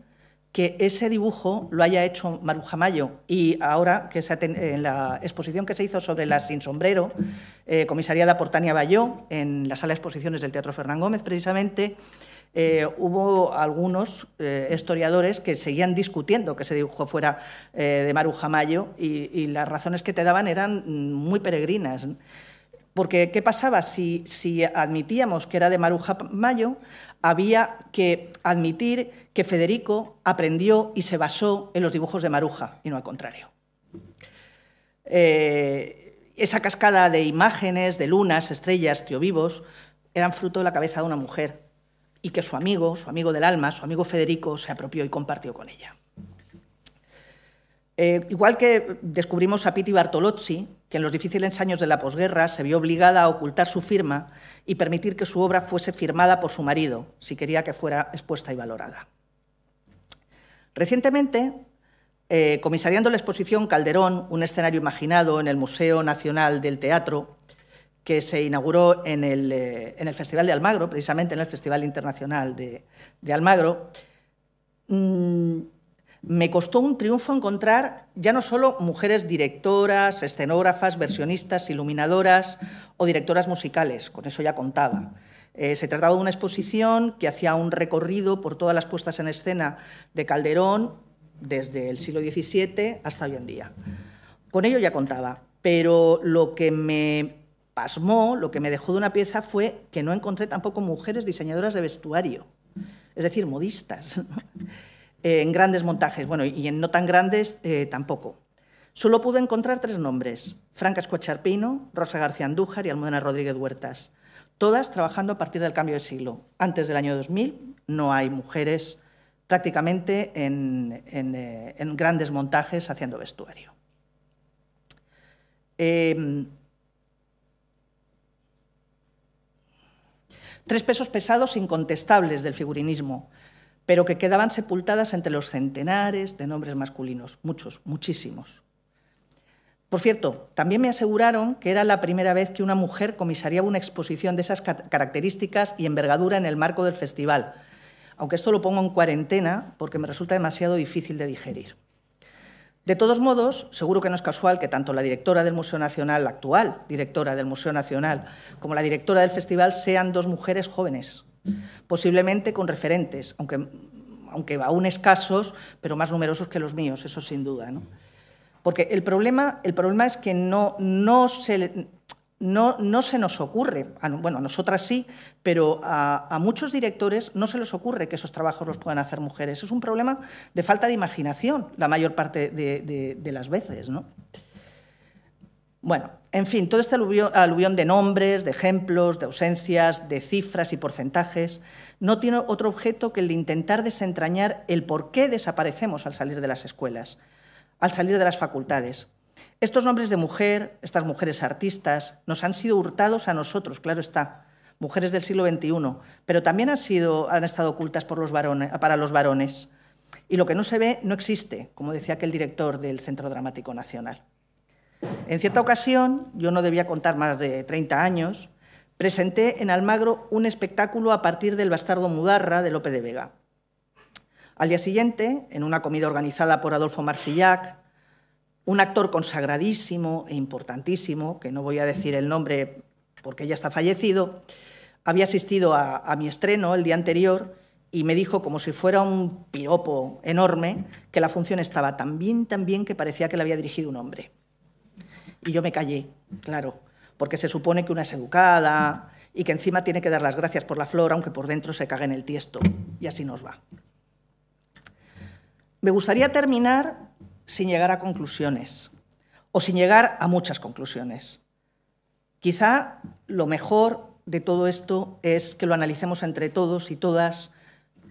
que ese dibujo lo haya hecho Maruja Mayo. Y ahora, que en la exposición que se hizo sobre la sin sombrero, eh, comisariada por Tania Bayó, en la sala de exposiciones del Teatro Fernán Gómez, precisamente, eh, hubo algunos eh, historiadores que seguían discutiendo que ese dibujo fuera de Maruja Mayo y, las razones que te daban eran mm, muy peregrinas. Porque, ¿qué pasaba? Si, admitíamos que era de Maruja Mayo, había que admitir que Federico aprendió y se basó en los dibujos de Maruja, y no al contrario. Eh, esa cascada de imágenes, de lunas, estrellas, vivos, eran fruto de la cabeza de una mujer, y que su amigo, su amigo del alma, su amigo Federico, se apropió y compartió con ella. Eh, igual que descubrimos a Pitti Bartolozzi, que en los difíciles años de la posguerra se vio obligada a ocultar su firma y permitir que su obra fuese firmada por su marido, si quería que fuera expuesta y valorada. Recientemente, eh, comisariando la exposición Calderón, un escenario imaginado en el Museo Nacional del Teatro, que se inauguró en el, eh, Festival de Almagro, precisamente en el Festival Internacional de, Almagro, mm, me costó un triunfo encontrar ya no solo mujeres directoras, escenógrafas, versionistas, iluminadoras o directoras musicales, con eso ya contaba. Eh, se trataba de una exposición que hacía un recorrido por todas las puestas en escena de Calderón desde el siglo XVII hasta hoy en día. Con ello ya contaba, pero lo que me pasmó, lo que me dejó de una pieza fue que no encontré tampoco mujeres diseñadoras de vestuario, es decir, modistas en grandes montajes, bueno, y en no tan grandes eh, tampoco. Solo pude encontrar tres nombres, Franca Escocharpino, Rosa García Andújar y Almudena Rodríguez Huertas, todas trabajando a partir del cambio de siglo. Antes del año 2000 no hay mujeres prácticamente en, eh, grandes montajes haciendo vestuario. Em, tres pesos pesados incontestables del figurinismo, pero que quedaban sepultadas entre los centenares de nombres masculinos, muchos, muchísimos. Por cierto, también me aseguraron que era la primera vez que una mujer comisaría una exposición de esas características y envergadura en el marco del festival, aunque esto lo pongo en cuarentena porque me resulta demasiado difícil de digerir. De todos modos, seguro que no es casual que tanto la directora del Museo Nacional, la actual directora del Museo Nacional, como la directora del festival sean dos mujeres jóvenes, posiblemente con referentes, aunque, aunque aún escasos, pero más numerosos que los míos, eso sin duda. Porque el problema, el problema es que no, no, se, no, se nos ocurre, bueno, a nosotras sí, pero a, muchos directores no se les ocurre que esos trabajos los puedan hacer mujeres. Es un problema de falta de imaginación la mayor parte de, las veces, Bueno, en fin, todo este aluvión de nombres, de ejemplos, de ausencias, de cifras y porcentajes, no tiene otro objeto que el de intentar desentrañar el por qué desaparecemos al salir de las escuelas, al salir de las facultades, estos nombres de mujer, estas mujeres artistas, nos han sido hurtados a nosotros, claro está, mujeres del siglo XXI, pero también han, sido, han estado ocultas para los varones. Y lo que no se ve no existe, como decía aquel director del Centro Dramático Nacional. En cierta ocasión, yo no debía contar más de 30 años, presenté en Almagro un espectáculo a partir del bastardo Mudarra de Lope de Vega. Al día siguiente, en una comida organizada por Adolfo Marsillac, un actor consagradísimo e importantísimo, que no voy a decir el nombre porque ya está fallecido, había asistido a, mi estreno el día anterior y me dijo, como si fuera un piropo enorme, que la función estaba tan bien, tan bien que parecía que la había dirigido un hombre. Y yo me callé, claro, porque se supone que una es educada y que encima tiene que dar las gracias por la flor, aunque por dentro se cague en el tiesto. Y así nos va. Me gustaría terminar sin llegar a conclusiones o sin llegar a muchas conclusiones. Quizá lo mejor de todo esto es que lo analicemos entre todos y todas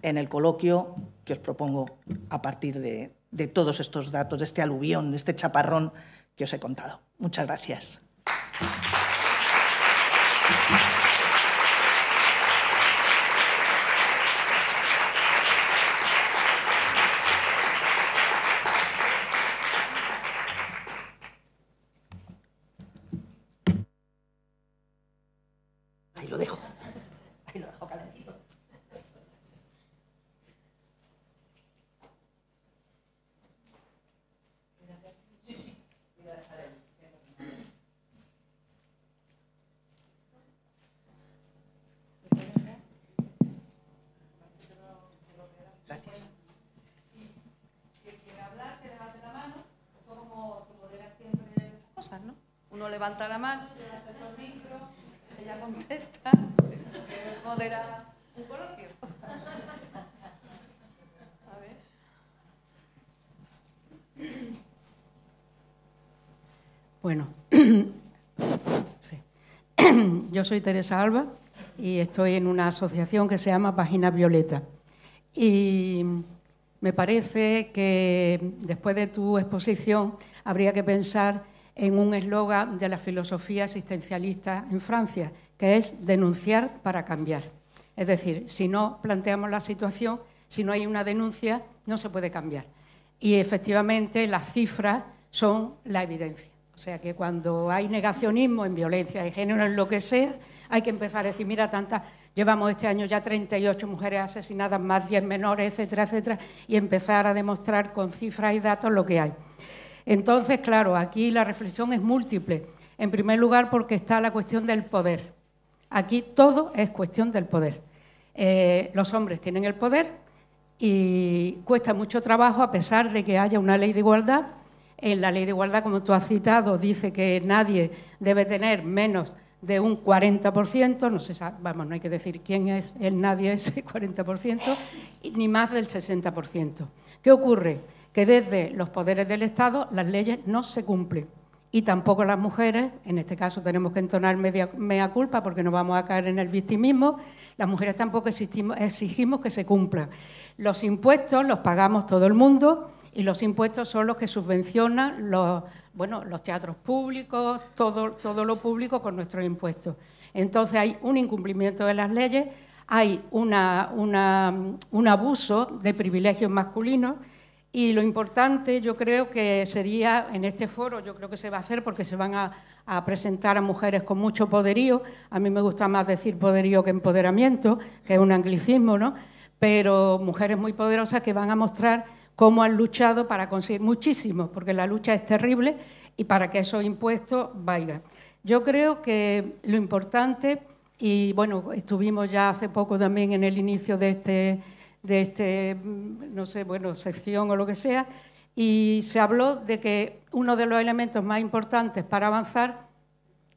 en el coloquio que os propongo a partir de, todos estos datos, de este aluvión, de este chaparrón que os he contado. Muchas gracias. soy Teresa Alba y estoy en una asociación que se llama Página Violeta. Y me parece que después de tu exposición habría que pensar en un eslogan de la filosofía existencialista en Francia, que es denunciar para cambiar. Es decir, si no planteamos la situación, si no hay una denuncia, no se puede cambiar. Y efectivamente las cifras son la evidencia. O sea que cuando hay negacionismo en violencia de género, en lo que sea, hay que empezar a decir, mira, tantas, llevamos este año ya 38 mujeres asesinadas, más 10 menores, etcétera, etcétera, y empezar a demostrar con cifras y datos lo que hay. Entonces, claro, aquí la reflexión es múltiple. En primer lugar, porque está la cuestión del poder. Aquí todo es cuestión del poder. Eh, los hombres tienen el poder y cuesta mucho trabajo, a pesar de que haya una ley de igualdad, en la ley de igualdad, como tú has citado, dice que nadie debe tener menos de un 40%, no sé, vamos, no hay que decir quién es el nadie ese 40%, ni más del 60%. ¿Qué ocurre? Que desde los poderes del Estado las leyes no se cumplen y tampoco las mujeres, en este caso tenemos que entonar media, culpa porque no vamos a caer en el victimismo, las mujeres tampoco exigimos que se cumplan. Los impuestos los pagamos todo el mundo, y los impuestos son los que subvencionan los, bueno, los teatros públicos, todo, todo lo público con nuestros impuestos. Entonces hay un incumplimiento de las leyes, hay una, un abuso de privilegios masculinos y lo importante yo creo que sería en este foro, yo creo que se va a hacer porque se van a, a presentar a mujeres con mucho poderío, a mí me gusta más decir poderío que empoderamiento, que es un anglicismo, ¿no? pero mujeres muy poderosas que van a mostrar cómo han luchado para conseguir muchísimo, porque la lucha es terrible y para que esos impuestos vayan. Yo creo que lo importante, y bueno, estuvimos ya hace poco también en el inicio de este, de este no sé, bueno, sección o lo que sea, y se habló de que uno de los elementos más importantes para avanzar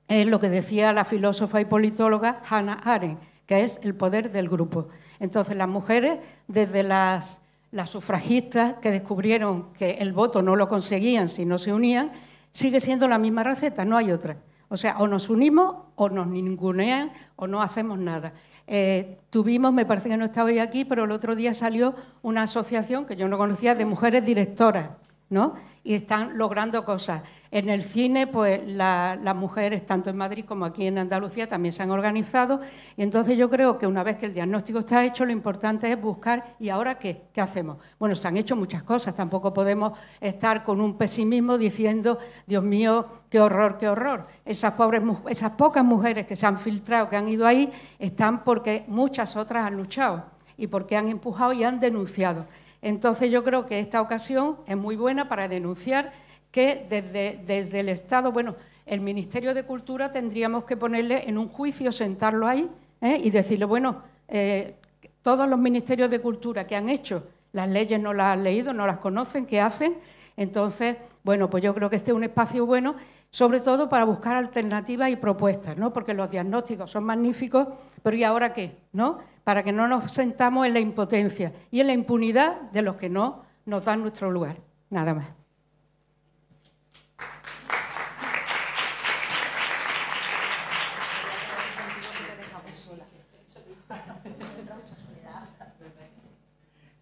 es lo que decía la filósofa y politóloga Hannah Arendt, que es el poder del grupo. Entonces, las mujeres, desde las las sufragistas que descubrieron que el voto no lo conseguían si no se unían, sigue siendo la misma receta, no hay otra. O sea, o nos unimos o nos ningunean o no hacemos nada. Eh, tuvimos, me parece que no estaba hoy aquí, pero el otro día salió una asociación que yo no conocía de mujeres directoras, ¿no? y están logrando cosas. En el cine, pues las mujeres, tanto en Madrid como aquí en Andalucía, también se han organizado. Y entonces yo creo que una vez que el diagnóstico está hecho, lo importante es buscar, ¿y ahora qué? ¿Qué hacemos? Bueno, se han hecho muchas cosas, tampoco podemos estar con un pesimismo diciendo, Dios mío, qué horror, qué horror. Esas, pobres, esas pocas mujeres que se han filtrado, que han ido ahí, están porque muchas otras han luchado y porque han empujado y han denunciado. Entonces yo creo que esta ocasión es muy buena para denunciar que desde, el Estado, bueno, el Ministerio de Cultura tendríamos que ponerle en un juicio, sentarlo ahí ¿eh? y decirle, bueno, eh, todos los ministerios de Cultura que han hecho las leyes no las han leído, no las conocen, ¿qué hacen? Entonces, bueno, pues yo creo que este es un espacio bueno, sobre todo para buscar alternativas y propuestas, ¿no? Porque los diagnósticos son magníficos, pero ¿y ahora qué? ¿No? Para que no nos sentamos en la impotencia y en la impunidad de los que no nos dan nuestro lugar. Nada más.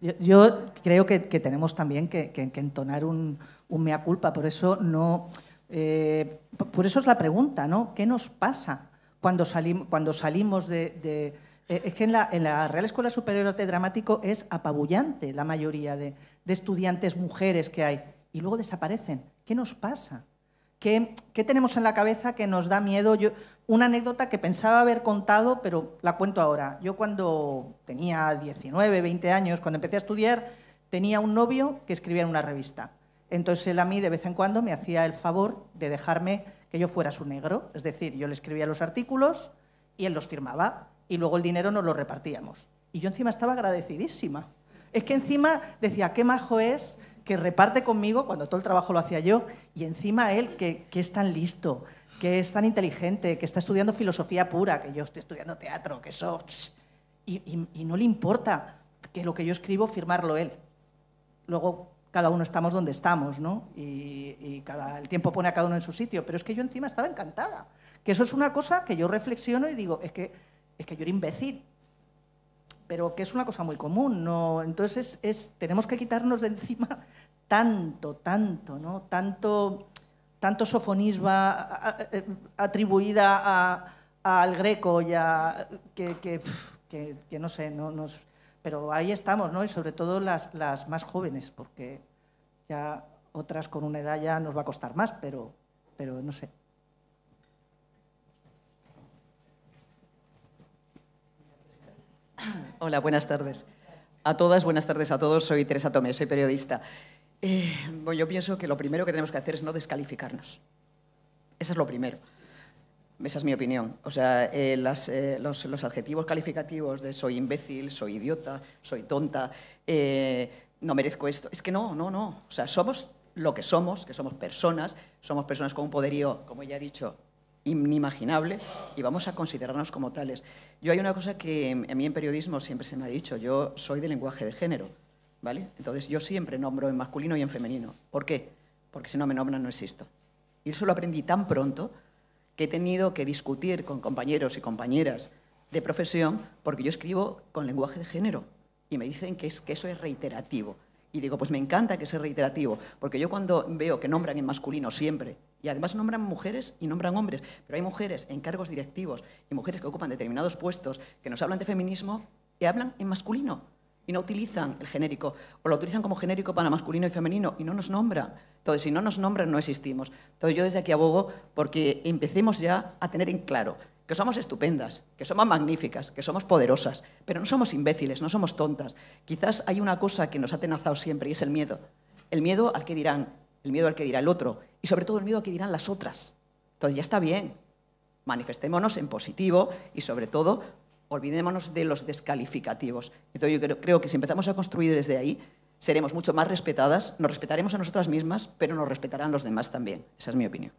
Yo, creo que, tenemos también que, entonar un, mea culpa, por eso no. Eh, por eso es la pregunta, ¿no? ¿Qué nos pasa cuando, salimos cuando salimos de, e, es que en la, Real Escuela Superior de Arte Dramático es apabullante la mayoría de, estudiantes mujeres que hay y luego desaparecen. ¿Qué nos pasa? ¿Qué, tenemos en la cabeza que nos da miedo? una anécdota que pensaba haber contado, pero la cuento ahora. Yo cuando tenía 19, 20 años, cuando empecé a estudiar, tenía un novio que escribía en una revista. Entonces él a mí de vez en cuando me hacía el favor de dejarme que yo fuera su negro, es decir, yo le escribía los artículos y él los firmaba y luego el dinero nos lo repartíamos. Y yo encima estaba agradecidísima. Es que encima decía, qué majo es que reparte conmigo cuando todo el trabajo lo hacía yo y encima él que, es tan listo, que es tan inteligente, que está estudiando filosofía pura, que yo estoy estudiando teatro, que eso... Y, no le importa que lo que yo escribo firmarlo él. Luego cada uno estamos donde estamos, ¿no? Y, cada, el tiempo pone a cada uno en su sitio. Pero es que yo encima estaba encantada. Que eso es una cosa que yo reflexiono y digo, es que, es que yo era imbécil. Pero que es una cosa muy común, ¿no? Entonces es, tenemos que quitarnos de encima tanto, tanto, ¿no? Tanto tanto sofonisma atribuida al greco ya que, no sé, no nos, pero ahí estamos, ¿no? Y sobre todo las, las más jóvenes, porque ya otras con una edad ya nos va a costar más, pero, pero no sé. Hola, buenas tardes. A todas, buenas tardes a todos. Soy Teresa Tomé, soy periodista. Eh, bueno, yo pienso que lo primero que tenemos que hacer es no descalificarnos. Eso es lo primero. Esa es mi opinión. O sea, eh, eh, los, los, adjetivos calificativos de soy imbécil, soy idiota, soy tonta, no merezco esto. Es que no, no, no. O sea, somos lo que somos, que somos personas, somos personas con un poderío, como ya he dicho, inimaginable y vamos a considerarnos como tales. Yo hay una cosa que a mí en periodismo siempre se me ha dicho, yo soy de lenguaje de género. Entonces yo siempre nombro en masculino y en femenino. ¿Por qué? Porque si no me nombran no existo. Y eso lo aprendí tan pronto que he tenido que discutir con compañeros y compañeras de profesión porque yo escribo con lenguaje de género y me dicen que, que eso es reiterativo. Y digo, pues me encanta que sea reiterativo, porque yo cuando veo que nombran en masculino siempre, y además nombran mujeres y nombran hombres, pero hay mujeres en cargos directivos y mujeres que ocupan determinados puestos que nos hablan de feminismo y hablan en masculino y no utilizan el genérico, o lo utilizan como genérico para masculino y femenino y no nos nombran. Entonces, si no nos nombran, no existimos. Entonces, yo desde aquí abogo porque empecemos ya a tener en claro que somos estupendas, que somos magníficas, que somos poderosas, pero no somos imbéciles, no somos tontas. Quizás hay una cosa que nos ha tenazado siempre y es el miedo. El miedo al que dirán, el miedo al que dirá el otro y sobre todo el miedo al que dirán las otras. Entonces, ya está bien, manifestémonos en positivo y sobre todo olvidémonos de los descalificativos. Entonces yo creo, que si empezamos a construir desde ahí, seremos mucho más respetadas, nos respetaremos a nosotras mismas, pero nos respetarán los demás también. Esa es mi opinión.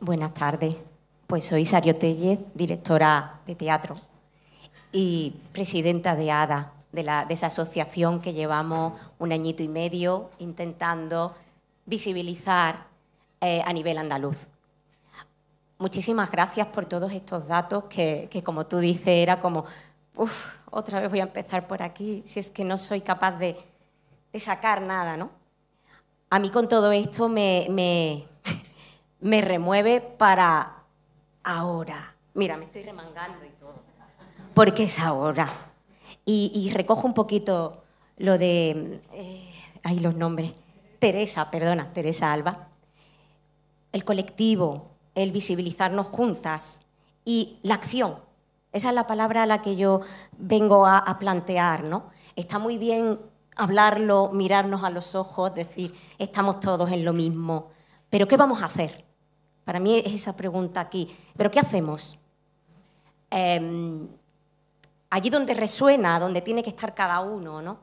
Buenas tardes. Pues soy Sario Tellez, directora de teatro y presidenta de ADA, de, la, esa asociación que llevamos un añito y medio intentando visibilizar eh, a nivel andaluz. Muchísimas gracias por todos estos datos que, como tú dices, era como, uff, otra vez voy a empezar por aquí, si es que no soy capaz de, sacar nada, ¿no? A mí con todo esto me, me remueve para ahora. Mira, me estoy remangando y todo porque es ahora. Y, recojo un poquito lo de, eh, ahí los nombres, Teresa, perdona, Teresa Alba, el colectivo, el visibilizarnos juntas y la acción. Esa es la palabra a la que yo vengo a, plantear, ¿no? Está muy bien hablarlo, mirarnos a los ojos, decir, estamos todos en lo mismo, pero ¿qué vamos a hacer? Para mí es esa pregunta aquí. ¿Pero qué hacemos? Em, allí donde resuena, donde tiene que estar cada uno, ¿no?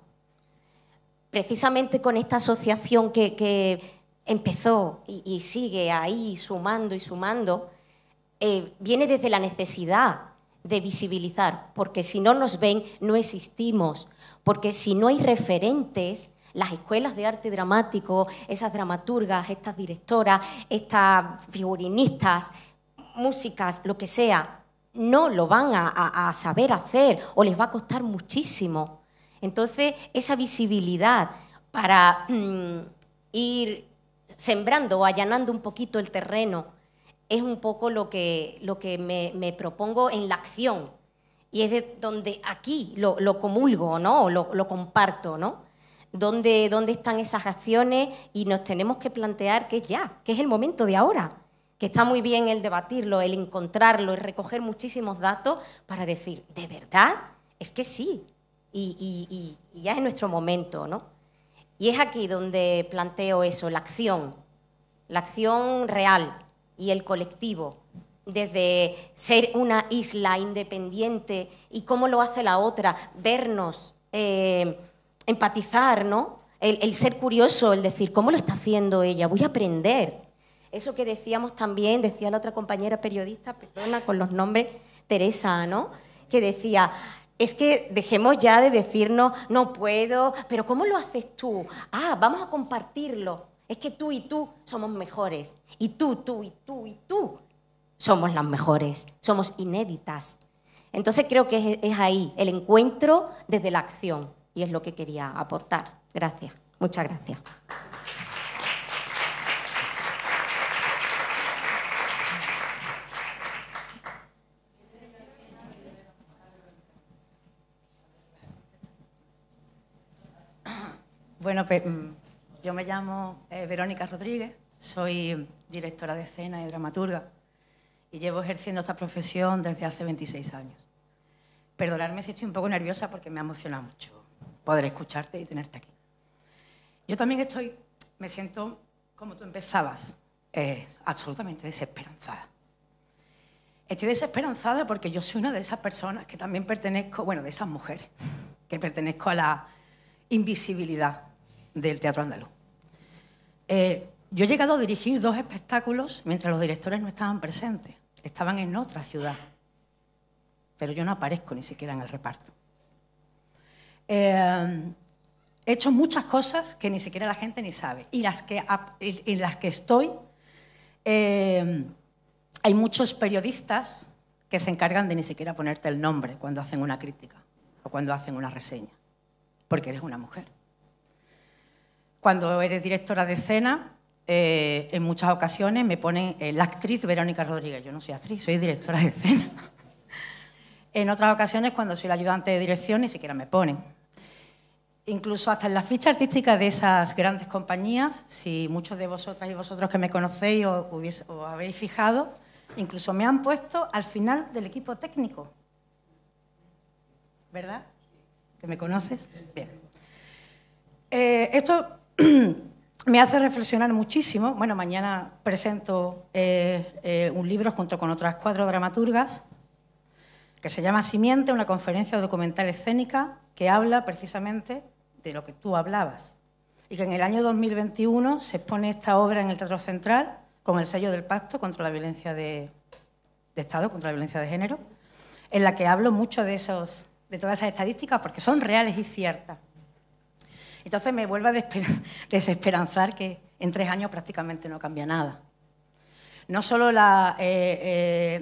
Precisamente con esta asociación que, empezó y, sigue ahí sumando y sumando, eh, viene desde la necesidad de visibilizar, porque si no nos ven, no existimos, porque si no hay referentes, las escuelas de arte dramático, esas dramaturgas, estas directoras, estas figurinistas, músicas, lo que sea, no lo van a, saber hacer o les va a costar muchísimo. Entonces, esa visibilidad para mm, ir sembrando o allanando un poquito el terreno es un poco lo que, me, propongo en la acción. Y es de donde aquí lo, comulgo, ¿no? Lo, comparto, ¿no? ¿Dónde, ¿Dónde están esas acciones? Y nos tenemos que plantear que es ya, que es el momento de ahora que está muy bien el debatirlo, el encontrarlo, el recoger muchísimos datos para decir, de verdad, es que sí, y, ya es nuestro momento, ¿no? Y es aquí donde planteo eso, la acción, la acción real y el colectivo, desde ser una isla independiente y cómo lo hace la otra, vernos, eh, empatizar, ¿no? el, ser curioso, el decir, ¿cómo lo está haciendo ella? Voy a aprender. Eso que decíamos también, decía la otra compañera periodista, perdona con los nombres, Teresa, ¿no? Que decía, es que dejemos ya de decirnos, no puedo, pero ¿cómo lo haces tú? Ah, vamos a compartirlo. Es que tú y tú somos mejores. Y tú, tú y tú y tú somos las mejores. Somos inéditas. Entonces creo que es, ahí, el encuentro desde la acción. Y es lo que quería aportar. Gracias. Muchas gracias. Bueno, pues, mm, yo me llamo eh, Verónica Rodríguez, soy directora de escena y dramaturga y llevo ejerciendo esta profesión desde hace 26 años. Perdonadme si estoy un poco nerviosa porque me ha emocionado mucho poder escucharte y tenerte aquí. Yo también estoy, me siento como tú empezabas, eh, absolutamente desesperanzada. Estoy desesperanzada porque yo soy una de esas personas que también pertenezco, bueno, de esas mujeres, que pertenezco a la invisibilidad del Teatro Andaluz. Eh, yo he llegado a dirigir dos espectáculos mientras los directores no estaban presentes, estaban en otra ciudad, pero yo no aparezco ni siquiera en el reparto. Eh, he hecho muchas cosas que ni siquiera la gente ni sabe, y las que, en las que estoy, eh, hay muchos periodistas que se encargan de ni siquiera ponerte el nombre cuando hacen una crítica o cuando hacen una reseña, porque eres una mujer. Cuando eres directora de escena, eh, en muchas ocasiones me ponen eh, la actriz Verónica Rodríguez. Yo no soy actriz, soy directora de escena. en otras ocasiones, cuando soy la ayudante de dirección, ni siquiera me ponen. Incluso hasta en la ficha artística de esas grandes compañías, si muchos de vosotras y vosotros que me conocéis os, habéis fijado, incluso me han puesto al final del equipo técnico. ¿Verdad? ¿Que me conoces? Bien. Eh, esto me hace reflexionar muchísimo. Bueno, mañana presento eh, eh, un libro junto con otras cuatro dramaturgas que se llama Simiente, una conferencia documental escénica que habla precisamente de lo que tú hablabas y que en el año 2021 se expone esta obra en el Teatro Central con el sello del Pacto contra la Violencia de, Estado, contra la Violencia de Género, en la que hablo mucho de todas esas estadísticas porque son reales y ciertas. Entonces me vuelve a desesperanzar que en tres años prácticamente no cambia nada. No solo la, eh,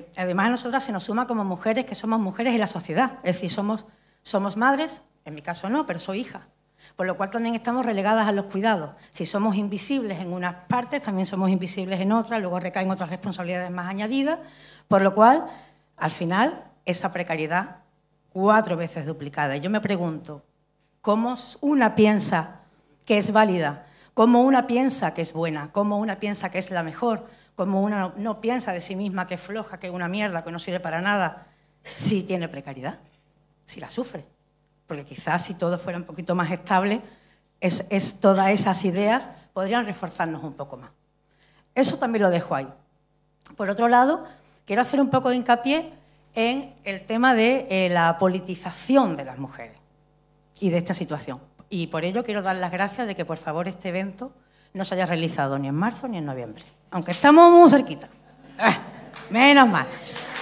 eh, además a nosotras se nos suma como mujeres que somos mujeres en la sociedad, es decir, somos, somos madres, en mi caso no, pero soy hija, por lo cual también estamos relegadas a los cuidados. Si somos invisibles en unas partes, también somos invisibles en otras, luego recaen otras responsabilidades más añadidas, por lo cual, al final, esa precariedad cuatro veces duplicada. Y yo me pregunto, cómo una piensa que es válida, cómo una piensa que es buena, cómo una piensa que es la mejor, cómo una no piensa de sí misma que es floja, que es una mierda, que no sirve para nada, si tiene precariedad, si la sufre. Porque quizás si todo fuera un poquito más estable, es, todas esas ideas podrían reforzarnos un poco más. Eso también lo dejo ahí. Por otro lado, quiero hacer un poco de hincapié en el tema de eh, la politización de las mujeres y de esta situación. Y por ello quiero dar las gracias de que, por favor, este evento no se haya realizado ni en marzo ni en noviembre, aunque estamos muy cerquita. Eh, menos mal.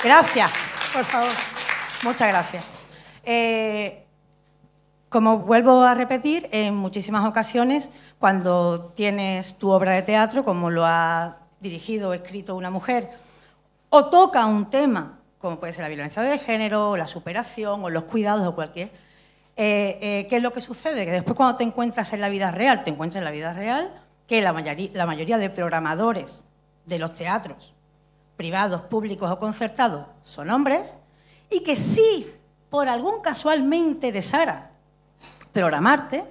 Gracias, por favor. Muchas gracias. Eh, como vuelvo a repetir, en muchísimas ocasiones, cuando tienes tu obra de teatro, como lo ha dirigido o escrito una mujer, o toca un tema, como puede ser la violencia de género, o la superación, o los cuidados, o cualquier eh, eh, ¿qué es lo que sucede? Que después cuando te encuentras en la vida real, te encuentras en la vida real que la mayoría, de programadores de los teatros privados, públicos o concertados son hombres y que si por algún casual me interesara programarte,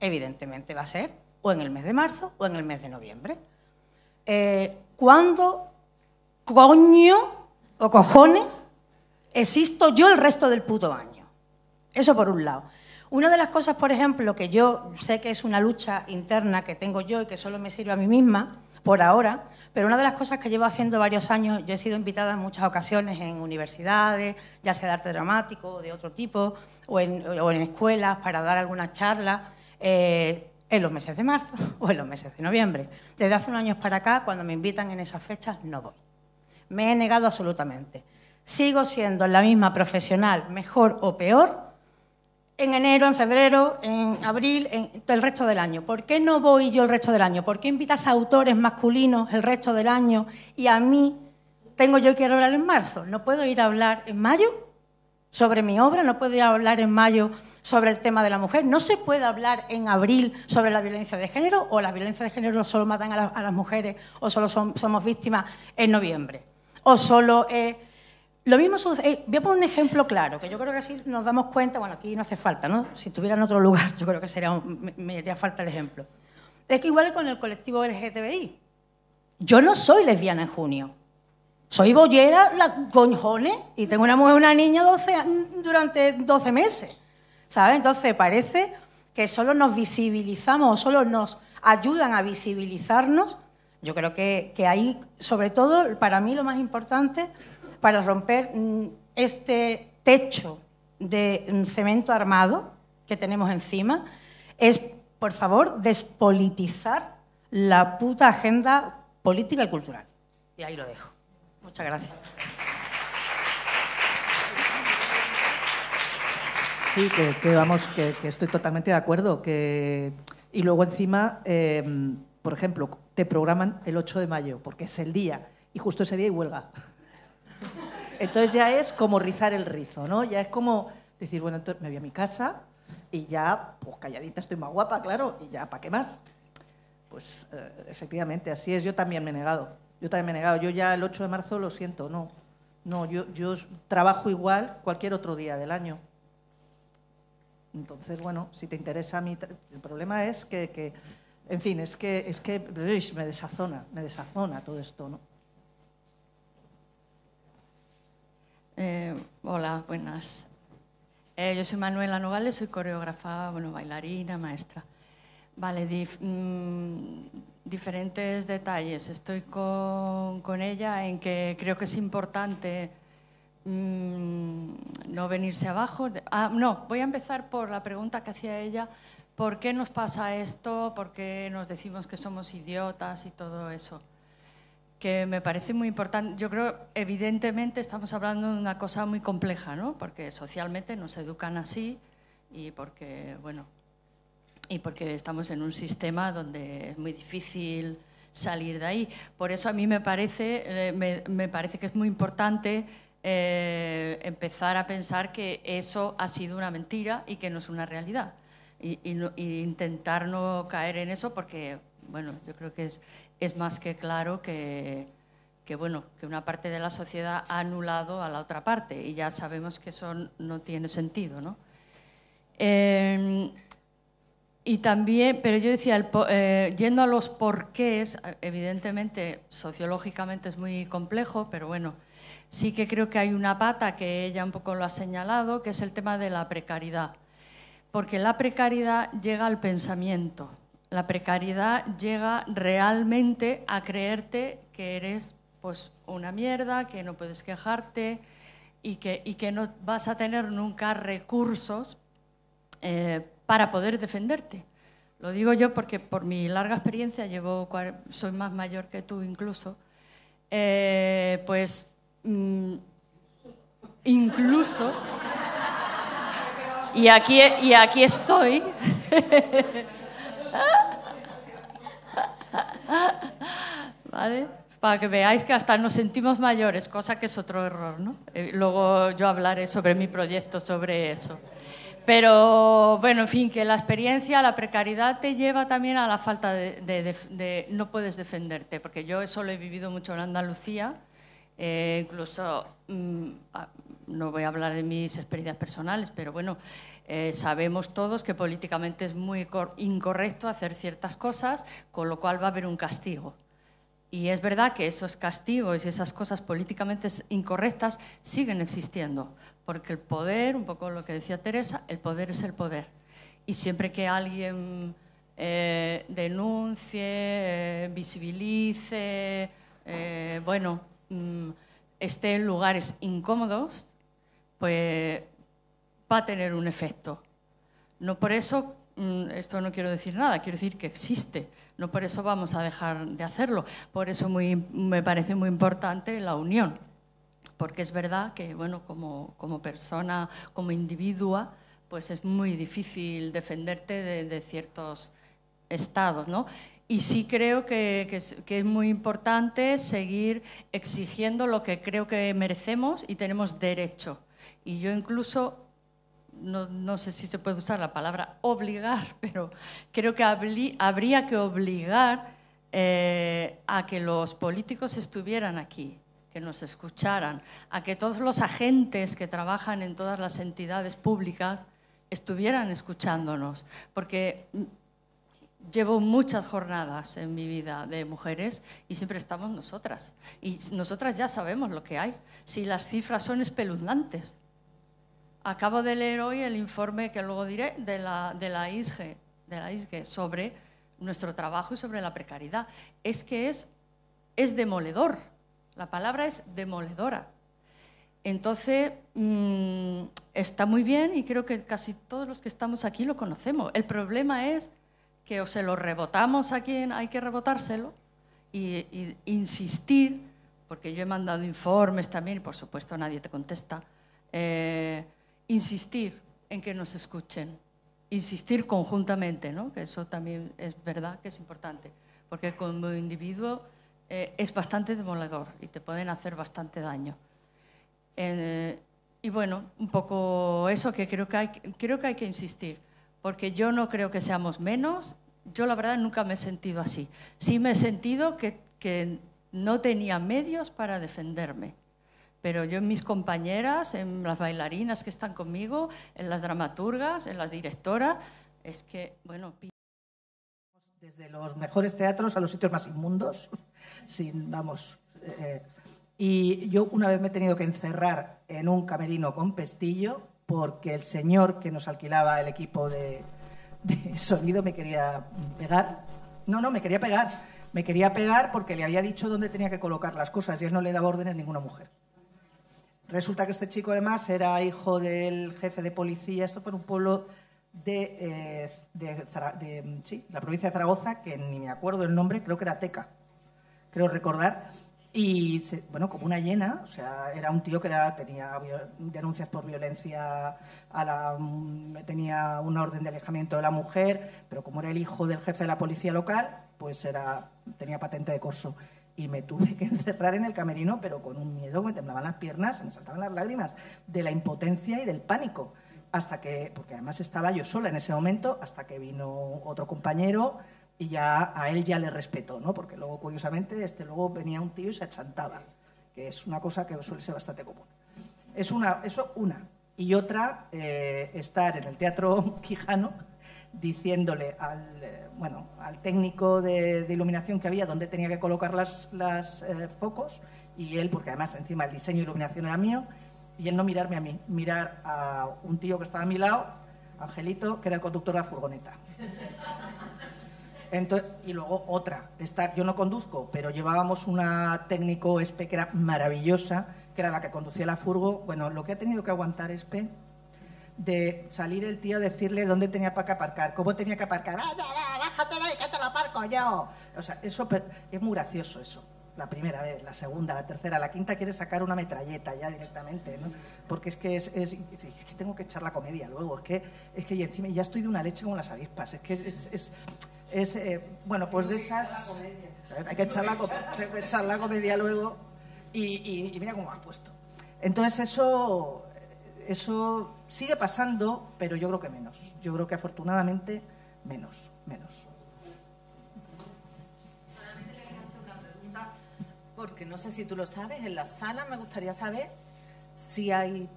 evidentemente va a ser o en el mes de marzo o en el mes de noviembre. cuando eh, ¿Cuándo coño o cojones existo yo el resto del puto año? Eso por un lado. Una de las cosas, por ejemplo, que yo sé que es una lucha interna que tengo yo y que solo me sirve a mí misma por ahora, pero una de las cosas que llevo haciendo varios años, yo he sido invitada en muchas ocasiones en universidades, ya sea de arte dramático o de otro tipo, o en, escuelas para dar algunas charlas eh, en los meses de marzo o en los meses de noviembre. Desde hace unos años para acá, cuando me invitan en esas fechas, no voy. Me he negado absolutamente. Sigo siendo la misma profesional, mejor o peor, en enero, en febrero, en abril, en el resto del año. ¿Por qué no voy yo el resto del año? ¿Por qué invitas a autores masculinos el resto del año y a mí tengo yo que hablar en marzo? ¿No puedo ir a hablar en mayo sobre mi obra? ¿No puedo ir a hablar en mayo sobre el tema de la mujer? ¿No se puede hablar en abril sobre la violencia de género o la violencia de género solo matan a, las mujeres o solo somos víctimas en noviembre? ¿O solo... es... Lo mismo sucede, eh, voy a poner un ejemplo claro, que yo creo que así nos damos cuenta, bueno, aquí no hace falta, ¿no? Si estuviera en otro lugar, yo creo que sería me, haría falta el ejemplo. Es que igual con el colectivo LGTBI. Yo no soy lesbiana en junio. Soy bollera, la, coñones, y tengo una mujer, una niña mm, durante 12 meses. ¿Sabes? Entonces parece que solo nos visibilizamos, solo nos ayudan a visibilizarnos. Yo creo que, que ahí, sobre todo, para mí lo más importante para romper mm, este techo de mm, cemento armado que tenemos encima es, por favor, despolitizar la puta agenda política y cultural. Y ahí lo dejo. Muchas gracias. Sí, que, vamos, que, estoy totalmente de acuerdo. Que... Y luego encima, em, por ejemplo, te programan el 8 de mayo, porque es el día, y justo ese día hay huelga. Entonces ya es como rizar el rizo, ¿no? Ya es como decir, bueno, entonces me voy a mi casa y ya, pues calladita estoy más guapa, claro, y ya, ¿para qué más? Pues eh, efectivamente, así es. Yo también me he negado. Yo también me he negado. Yo ya el 8 de marzo lo siento, no. No, yo, trabajo igual cualquier otro día del año. Entonces, bueno, si te interesa a mí, El problema es que, en fin, es que, es que me desazona, me desazona todo esto, ¿no? Eh, hola, buenas. Eh, yo soy Manuela Nogales, soy coreógrafa, bueno, bailarina, maestra. Vale, mm, diferentes detalles. Estoy con, ella en que creo que es importante mm, no venirse abajo. Ah, no, voy a empezar por la pregunta que hacía ella. ¿Por qué nos pasa esto? ¿Por qué nos decimos que somos idiotas y todo eso? que me parece muy importante. Yo creo, evidentemente, estamos hablando de una cosa muy compleja, ¿no? Porque socialmente nos educan así y porque, bueno, y porque estamos en un sistema donde es muy difícil salir de ahí. Por eso a mí me parece, eh, me, parece que es muy importante eh, empezar a pensar que eso ha sido una mentira y que no es una realidad. Y, y intentar no caer en eso porque, bueno, yo creo que es, es más que claro que, bueno, que una parte de la sociedad ha anulado a la otra parte y ya sabemos que eso no tiene sentido. ¿no? Em, y también, pero yo decía, eh, yendo a los porqués, evidentemente sociológicamente es muy complejo, pero bueno, sí que creo que hay una pata que ella un poco lo ha señalado, que es el tema de la precariedad. Porque la precariedad llega al pensamiento la precariedad llega realmente a creerte que eres pues una mierda, que no puedes quejarte y que, y que no vas a tener nunca recursos eh, para poder defenderte. Lo digo yo porque por mi larga experiencia, llevo, soy más mayor que tú incluso, eh, pues mm, incluso, y aquí, y aquí estoy, ¿Vale? Para que veáis que hasta nos sentimos mayores, cosa que es otro error, ¿no? Eh, luego yo hablaré sobre mi proyecto, sobre eso. Pero bueno, en fin, que la experiencia, la precariedad te lleva también a la falta de, no puedes defenderte, porque yo eso lo he vivido mucho en Andalucía, eh, incluso, mm, ah, no voy a hablar de mis experiencias personales, pero bueno, eh, sabemos todos que políticamente es muy incorrecto hacer ciertas cosas, con lo cual va a haber un castigo. Y es verdad que esos castigos y esas cosas políticamente incorrectas siguen existiendo, porque el poder, un poco lo que decía Teresa, el poder es el poder. Y siempre que alguien eh, denuncie, eh, visibilice, bueno, mm, esté en lugares incómodos, pues va a tener un efecto. No por eso, mm, esto no quiero decir nada, quiero decir que existe, no por eso vamos a dejar de hacerlo. Por eso muy, me parece muy importante la unión, porque es verdad que, bueno, como, como persona, como individuo pues es muy difícil defenderte de, ciertos estados, ¿no? Y sí creo que, es muy importante seguir exigiendo lo que creo que merecemos y tenemos derecho. Y yo incluso no, sé si se puede usar la palabra obligar, pero creo que habría que obligar eh, a que los políticos estuvieran aquí, que nos escucharan, a que todos los agentes que trabajan en todas las entidades públicas estuvieran escuchándonos, porque llevo muchas jornadas en mi vida de mujeres y siempre estamos nosotras. Y nosotras ya sabemos lo que hay. Si las cifras son espeluznantes, Acabo de leer hoy el informe que luego diré de la, de la, ISGE, sobre nuestro trabajo y sobre la precariedad. Es que es, es demoledor. La palabra es demoledora. Entonces, mm, está muy bien y creo que casi todos los que estamos aquí lo conocemos. El problema es que o se lo rebotamos a quien hay que rebotárselo y, insistir, porque yo he mandado informes también y por supuesto nadie te contesta. Eh, insistir en que nos escuchen, insistir conjuntamente, ¿no? que eso también es verdad que es importante, porque como individuo eh, es bastante demoledor y te pueden hacer bastante daño. Eh, y bueno, un poco eso que creo que, hay, creo que hay que insistir, porque yo no creo que seamos menos, yo la verdad nunca me he sentido así. Sí me he sentido que no tenía medios para defenderme pero yo en mis compañeras, en las bailarinas que están conmigo, en las dramaturgas, en las directoras, es que, bueno... Desde los mejores teatros a los sitios más inmundos, sin, vamos... Eh, y yo una vez me he tenido que encerrar en un camerino con pestillo porque el señor que nos alquilaba el equipo de, de, sonido me quería pegar. No, no, me quería pegar. Me quería pegar porque le había dicho dónde tenía que colocar las cosas y él no le daba órdenes a ninguna mujer. Resulta que este chico, además, era hijo del jefe de policía, esto por un pueblo de, eh, la provincia de Zaragoza, que ni me acuerdo el nombre, creo que era Teca, creo recordar. Y, bueno, como una llena, o sea, era un tío que tenía denuncias por violencia, a la, mm, tenía una orden de alejamiento de la mujer, pero como era el hijo del jefe de la policía local, pues era, tenía patente de corso y me tuve que encerrar en el camerino, pero con un miedo, me temblaban las piernas, me saltaban las lágrimas, de la impotencia y del pánico. Hasta que, porque además estaba yo sola en ese momento, hasta que vino otro compañero y ya a él ya le respetó, ¿no? Porque luego, curiosamente, este luego venía un tío y se achantaba, que es una cosa que suele ser bastante común. Es una, eso una. Y otra, eh, estar en el Teatro Quijano diciéndole al bueno, al técnico de, iluminación que había donde tenía que colocar las, eh, focos y él, porque además encima el diseño de iluminación era mío, y él no mirarme a mí, mirar a un tío que estaba a mi lado, Angelito, que era el conductor de la furgoneta. Entonces, y luego otra, estar, yo no conduzco, pero llevábamos una técnico ESPE que era maravillosa, que era la que conducía la furgo. Bueno, lo que ha tenido que aguantar ESPE de salir el tío a decirle dónde tenía para que aparcar, cómo tenía que aparcar. Ah, ¡Bájate que te la aparco yo! O sea, eso es muy gracioso eso. La primera vez, la segunda, la tercera, la quinta quiere sacar una metralleta ya directamente, ¿no? Porque es que es, es, que tengo que echar la comedia luego, es que, es que y encima ya estoy de una leche con las avispas, es que es, eh, bueno, pues de esas... Hay que echar la, echar la comedia luego y, mira cómo me puesto. Entonces eso eso sigue pasando, pero yo creo que menos. Yo creo que afortunadamente menos, menos. Solamente hacer una pregunta, porque no sé si tú lo sabes, en la sala me gustaría saber si hay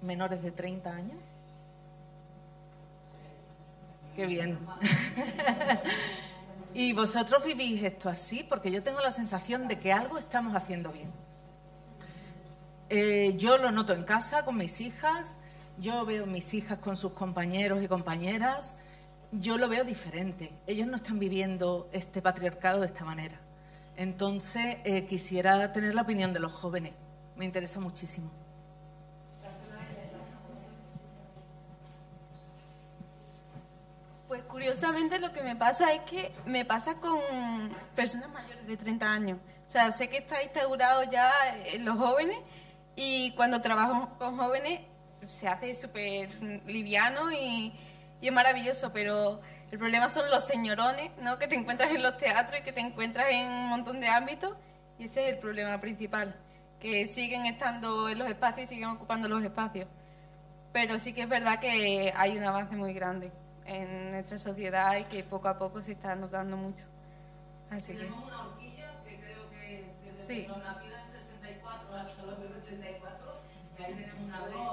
menores de 30 años. Qué bien. ¿Y vosotros vivís esto así? Porque yo tengo la sensación de que algo estamos haciendo bien. Eh, yo lo noto en casa con mis hijas, yo veo mis hijas con sus compañeros y compañeras, yo lo veo diferente. Ellos no están viviendo este patriarcado de esta manera. Entonces, eh, quisiera tener la opinión de los jóvenes. Me interesa muchísimo. Pues curiosamente lo que me pasa es que me pasa con personas mayores de 30 años. O sea, sé que está instaurado ya en los jóvenes, y cuando trabajamos con jóvenes se hace súper liviano y, es maravilloso, pero el problema son los señorones, ¿no? Que te encuentras en los teatros y que te encuentras en un montón de ámbitos y ese es el problema principal, que siguen estando en los espacios y siguen ocupando los espacios. Pero sí que es verdad que hay un avance muy grande en nuestra sociedad y que poco a poco se está notando mucho. Así Tenemos una horquilla que creo que desde sí. los la que ahí tenemos una brecha.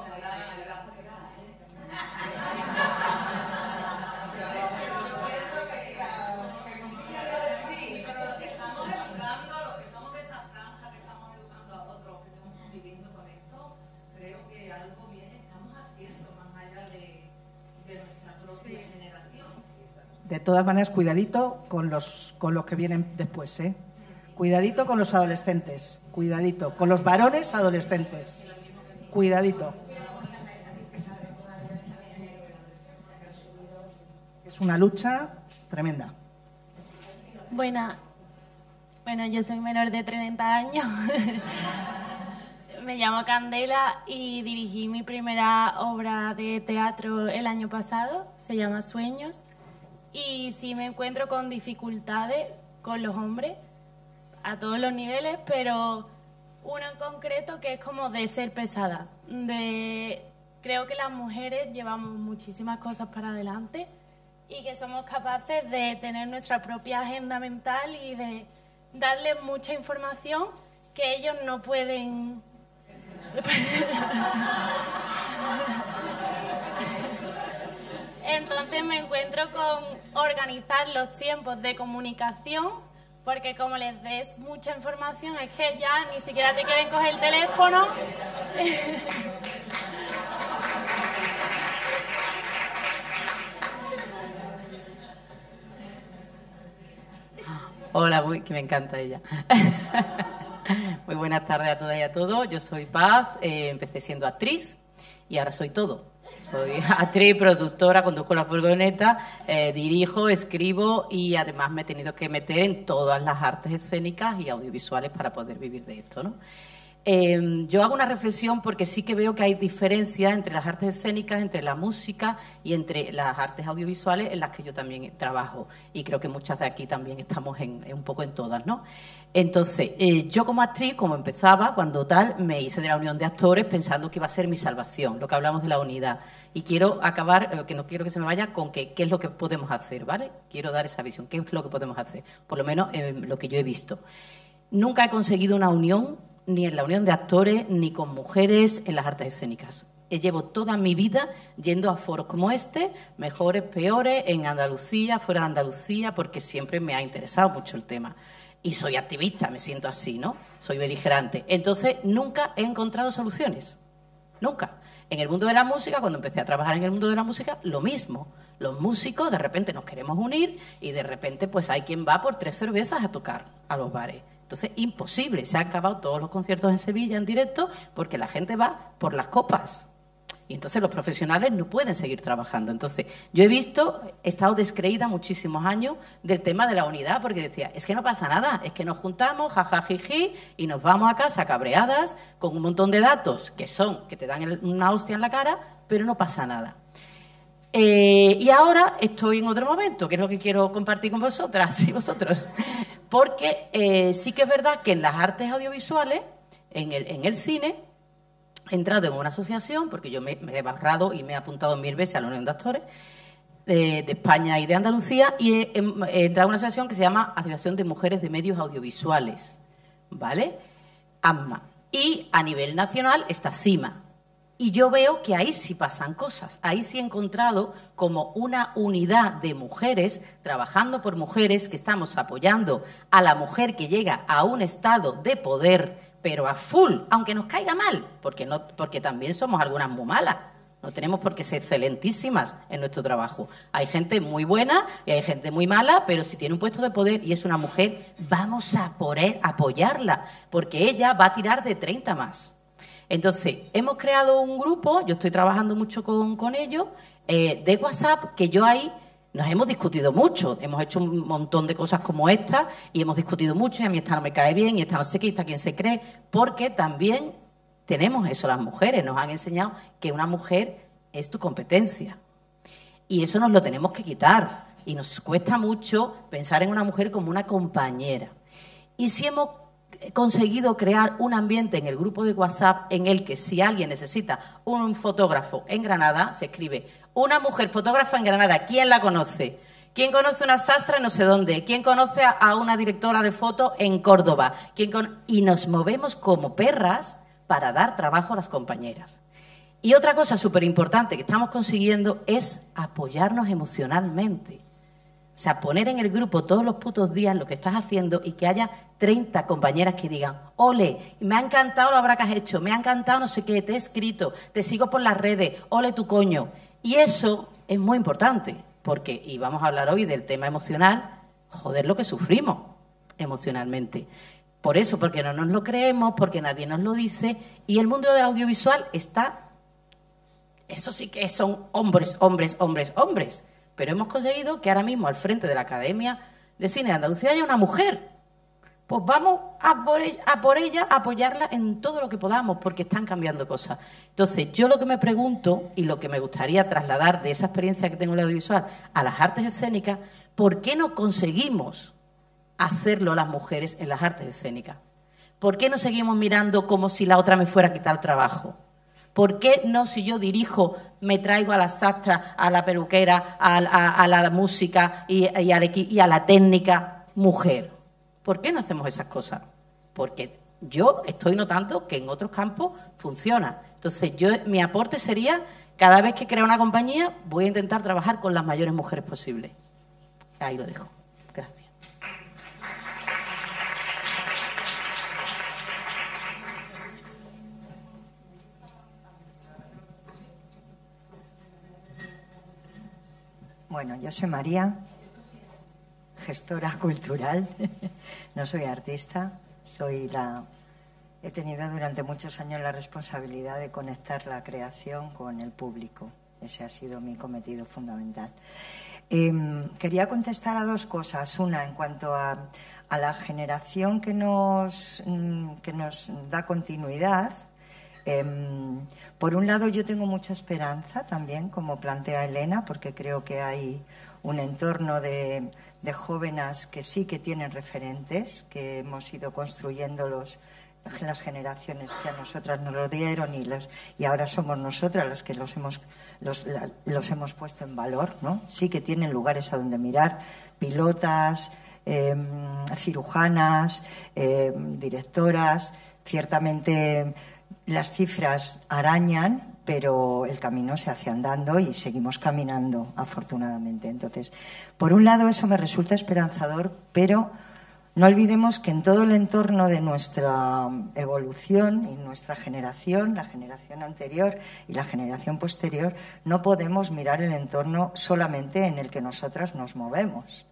Sí, pero estamos educando a los que somos de esa franja, que estamos educando a otros que estamos conviviendo con esto. Creo que algo bien estamos haciendo más allá de, de nuestra propia generación. De todas maneras, cuidadito con los, con los que vienen después, ¿eh? Cuidadito con los adolescentes, cuidadito, con los varones adolescentes cuidadito. Es una lucha tremenda. Buena. Bueno, yo soy menor de 30 años. Me llamo Candela y dirigí mi primera obra de teatro el año pasado, se llama Sueños. Y sí me encuentro con dificultades con los hombres a todos los niveles, pero una en concreto que es como de ser pesada. creo que las mujeres llevamos muchísimas cosas para adelante y que somos capaces de tener nuestra propia agenda mental y de darle mucha información que ellos no pueden... Entonces me encuentro con organizar los tiempos de comunicación porque como les des mucha información es que ya ni siquiera te quieren coger el teléfono. Hola, que me encanta ella. Muy buenas tardes a todas y a todos. Yo soy Paz, eh, empecé siendo actriz y ahora soy todo. Soy actriz, productora, conduzco las furgoneta, eh, dirijo, escribo y además me he tenido que meter en todas las artes escénicas y audiovisuales para poder vivir de esto. ¿no? Em, yo hago una reflexión porque sí que veo que hay diferencias entre las artes escénicas, entre la música y entre las artes audiovisuales en las que yo también trabajo. Y creo que muchas de aquí también estamos un poco en todas, ¿no? Entonces, eh, yo como actriz, como empezaba, cuando tal, me hice de la unión de actores pensando que iba a ser mi salvación, lo que hablamos de la unidad y quiero acabar, eh, que no quiero que se me vaya, con que, qué es lo que podemos hacer, ¿vale? Quiero dar esa visión, qué es lo que podemos hacer, por lo menos eh, lo que yo he visto. Nunca he conseguido una unión, ni en la unión de actores, ni con mujeres en las artes escénicas. He eh, Llevo toda mi vida yendo a foros como este, mejores, peores, en Andalucía, fuera de Andalucía, porque siempre me ha interesado mucho el tema y soy activista, me siento así, ¿no? Soy beligerante. Entonces, nunca he encontrado soluciones. Nunca. En el mundo de la música, cuando empecé a trabajar en el mundo de la música, lo mismo. Los músicos de repente nos queremos unir y de repente pues hay quien va por tres cervezas a tocar a los bares. Entonces, imposible, se han acabado todos los conciertos en Sevilla en directo porque la gente va por las copas. Y entonces los profesionales no pueden seguir trabajando. Entonces, yo he visto, he estado descreída muchísimos años del tema de la unidad, porque decía, es que no pasa nada, es que nos juntamos, jajajiji, y nos vamos a casa cabreadas con un montón de datos que son, que te dan una hostia en la cara, pero no pasa nada. Eh, y ahora estoy en otro momento, que es lo que quiero compartir con vosotras y vosotros. Porque eh, sí que es verdad que en las artes audiovisuales, en el, en el cine, he entrado en una asociación, porque yo me, he barrado y me he apuntado mil veces a la Unión de Actores eh, de, España y de Andalucía, y he, entrado en una asociación que se llama Asociación de Mujeres de Medios Audiovisuales, ¿vale? AMMA. Y a nivel nacional está CIMA. Y yo veo que ahí sí pasan cosas. Ahí sí he encontrado como una unidad de mujeres trabajando por mujeres que estamos apoyando a la mujer que llega a un estado de poder pero a full, aunque nos caiga mal, porque, no, porque también somos algunas muy malas. No tenemos por qué ser excelentísimas en nuestro trabajo. Hay gente muy buena y hay gente muy mala, pero si tiene un puesto de poder y es una mujer, vamos a poder apoyarla, porque ella va a tirar de 30 más. Entonces, hemos creado un grupo, yo estoy trabajando mucho con, con ellos, eh, de WhatsApp, que yo ahí nos hemos discutido mucho, hemos hecho un montón de cosas como esta y hemos discutido mucho y a mí esta no me cae bien y esta no sé qué, quién se cree, porque también tenemos eso las mujeres, nos han enseñado que una mujer es tu competencia y eso nos lo tenemos que quitar y nos cuesta mucho pensar en una mujer como una compañera. Y si He conseguido crear un ambiente en el grupo de WhatsApp en el que si alguien necesita un fotógrafo en Granada, se escribe, una mujer fotógrafa en Granada, ¿quién la conoce? ¿Quién conoce una sastra no sé dónde? ¿Quién conoce a una directora de foto en Córdoba? Y nos movemos como perras para dar trabajo a las compañeras. Y otra cosa súper importante que estamos consiguiendo es apoyarnos emocionalmente. O sea, poner en el grupo todos los putos días lo que estás haciendo y que haya 30 compañeras que digan, ole, me ha encantado lo habrá que has hecho, me ha encantado no sé qué, te he escrito, te sigo por las redes, ole tu coño. Y eso es muy importante, porque, y vamos a hablar hoy del tema emocional, joder lo que sufrimos emocionalmente. Por eso, porque no nos lo creemos, porque nadie nos lo dice, y el mundo del audiovisual está eso sí que son hombres, hombres, hombres, hombres. Pero hemos conseguido que ahora mismo al frente de la Academia de Cine de Andalucía haya una mujer. Pues vamos a por, ella, a apoyarla en todo lo que podamos, porque están cambiando cosas. Entonces, yo lo que me pregunto y lo que me gustaría trasladar de esa experiencia que tengo en el audiovisual a las artes escénicas, ¿por qué no conseguimos hacerlo las mujeres en las artes escénicas? ¿Por qué no seguimos mirando como si la otra me fuera a quitar el trabajo? ¿Por qué no si yo dirijo me traigo a la sastra, a la peluquera, a, la música y, a la, técnica mujer? ¿Por qué no hacemos esas cosas? Porque yo estoy notando que en otros campos funciona. Entonces, yo mi aporte sería, cada vez que creo una compañía, voy a intentar trabajar con las mayores mujeres posibles. Ahí lo dejo. Gracias. Bueno, yo soy María, gestora cultural, no soy artista, soy la he tenido durante muchos años la responsabilidad de conectar la creación con el público. Ese ha sido mi cometido fundamental. Em, quería contestar a dos cosas. Una, en cuanto a, la generación que mm, que nos da continuidad, Em, por un lado, yo tengo mucha esperanza también, como plantea Elena, porque creo que hay un entorno de, jóvenes que sí que tienen referentes, que hemos ido construyéndolos las generaciones que a nosotras nos lo dieron y, los, y ahora somos nosotras las que los hemos, los, hemos puesto en valor, ¿no? Sí que tienen lugares a donde mirar, pilotas, em, cirujanas, em, directoras, ciertamente las cifras arañan, pero el camino se hace andando y seguimos caminando, afortunadamente. Entonces, por un lado, eso me resulta esperanzador, pero no olvidemos que en todo el entorno de nuestra evolución y nuestra generación, la generación anterior y la generación posterior, no podemos mirar el entorno solamente en el que nosotras nos movemos.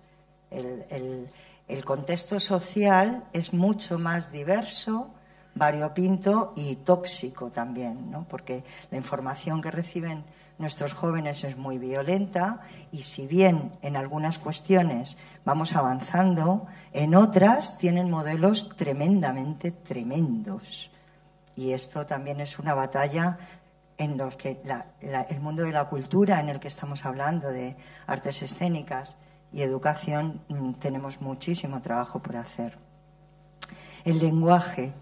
El, el contexto social es mucho más diverso, variopinto y tóxico también, ¿no? porque la información que reciben nuestros jóvenes es muy violenta y si bien en algunas cuestiones vamos avanzando, en otras tienen modelos tremendamente tremendos. Y esto también es una batalla en los que el mundo de la cultura, en el que estamos hablando de artes escénicas y educación, mm, tenemos muchísimo trabajo por hacer. El lenguaje,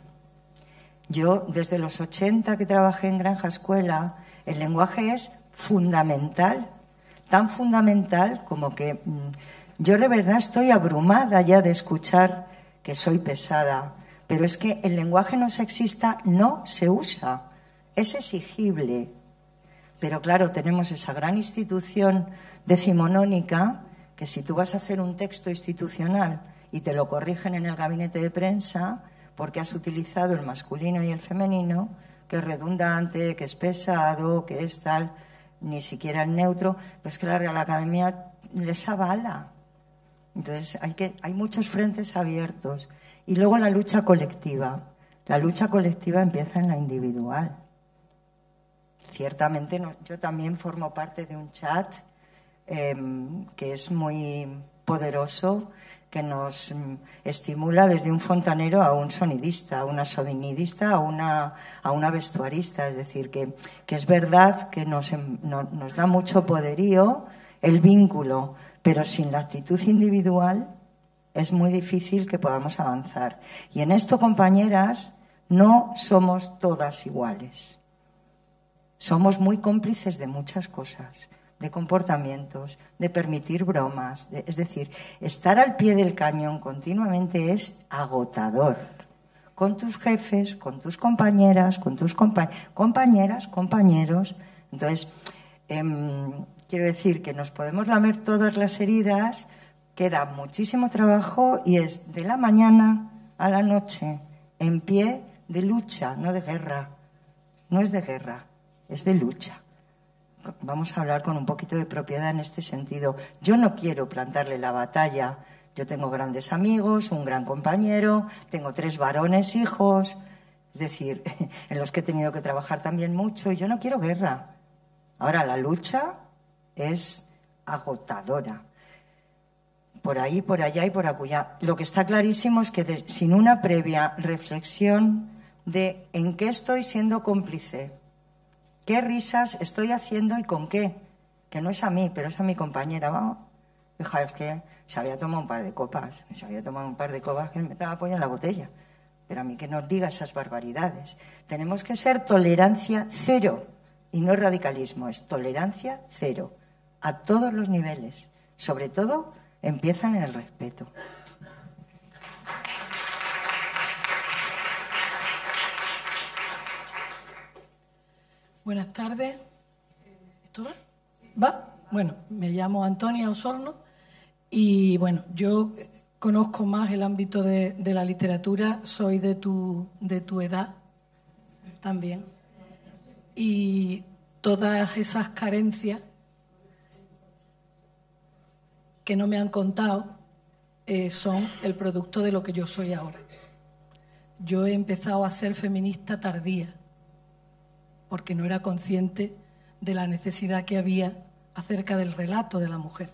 yo, desde los 80 que trabajé en Granja Escuela, el lenguaje es fundamental, tan fundamental como que mm, yo de verdad estoy abrumada ya de escuchar que soy pesada, pero es que el lenguaje no sexista no se usa, es exigible. Pero claro, tenemos esa gran institución decimonónica que si tú vas a hacer un texto institucional y te lo corrigen en el gabinete de prensa, porque has utilizado el masculino y el femenino, que es redundante, que es pesado, que es tal, ni siquiera el neutro, pues claro, a la academia les avala. Entonces hay, que, hay muchos frentes abiertos. Y luego la lucha colectiva. La lucha colectiva empieza en la individual. Ciertamente yo también formo parte de un chat em, que es muy poderoso que nos estimula desde un fontanero a un sonidista, a una sonidista, a una, vestuarista. Es decir, que, es verdad que nos, em, nos da mucho poderío el vínculo, pero sin la actitud individual es muy difícil que podamos avanzar. Y en esto, compañeras, no somos todas iguales. Somos muy cómplices de muchas cosas de comportamientos, de permitir bromas. es decir, estar al pie del cañón continuamente es agotador. Con tus jefes, con tus compañeras, con tus compañeras, compañeros. Entonces, em, quiero decir que nos podemos lamer todas las heridas, queda muchísimo trabajo y es de la mañana a la noche, en pie de lucha, no de guerra. No es de guerra, es de lucha vamos a hablar con un poquito de propiedad en este sentido. Yo no quiero plantarle la batalla. Yo tengo grandes amigos, un gran compañero, tengo tres varones hijos, es decir, en los que he tenido que trabajar también mucho y yo no quiero guerra. Ahora, la lucha es agotadora. Por ahí, por allá y por acullá. Lo que está clarísimo es que sin una previa reflexión de en qué estoy siendo cómplice, ¿Qué risas estoy haciendo y con qué? Que no es a mí, pero es a mi compañera, vamos. que se había tomado un par de copas, se había tomado un par de copas que me estaba apoyando la botella. Pero a mí que nos diga esas barbaridades. Tenemos que ser tolerancia cero. Y no radicalismo, es tolerancia cero. A todos los niveles. Sobre todo, empiezan en el respeto. Buenas tardes. ¿Esto va? ¿Va? Bueno, me llamo Antonia Osorno y bueno, yo conozco más el ámbito de, la literatura, soy de tu, de tu edad también. Y todas esas carencias que no me han contado eh, son el producto de lo que yo soy ahora. Yo he empezado a ser feminista tardía porque no era consciente de la necesidad que había acerca del relato de la mujer.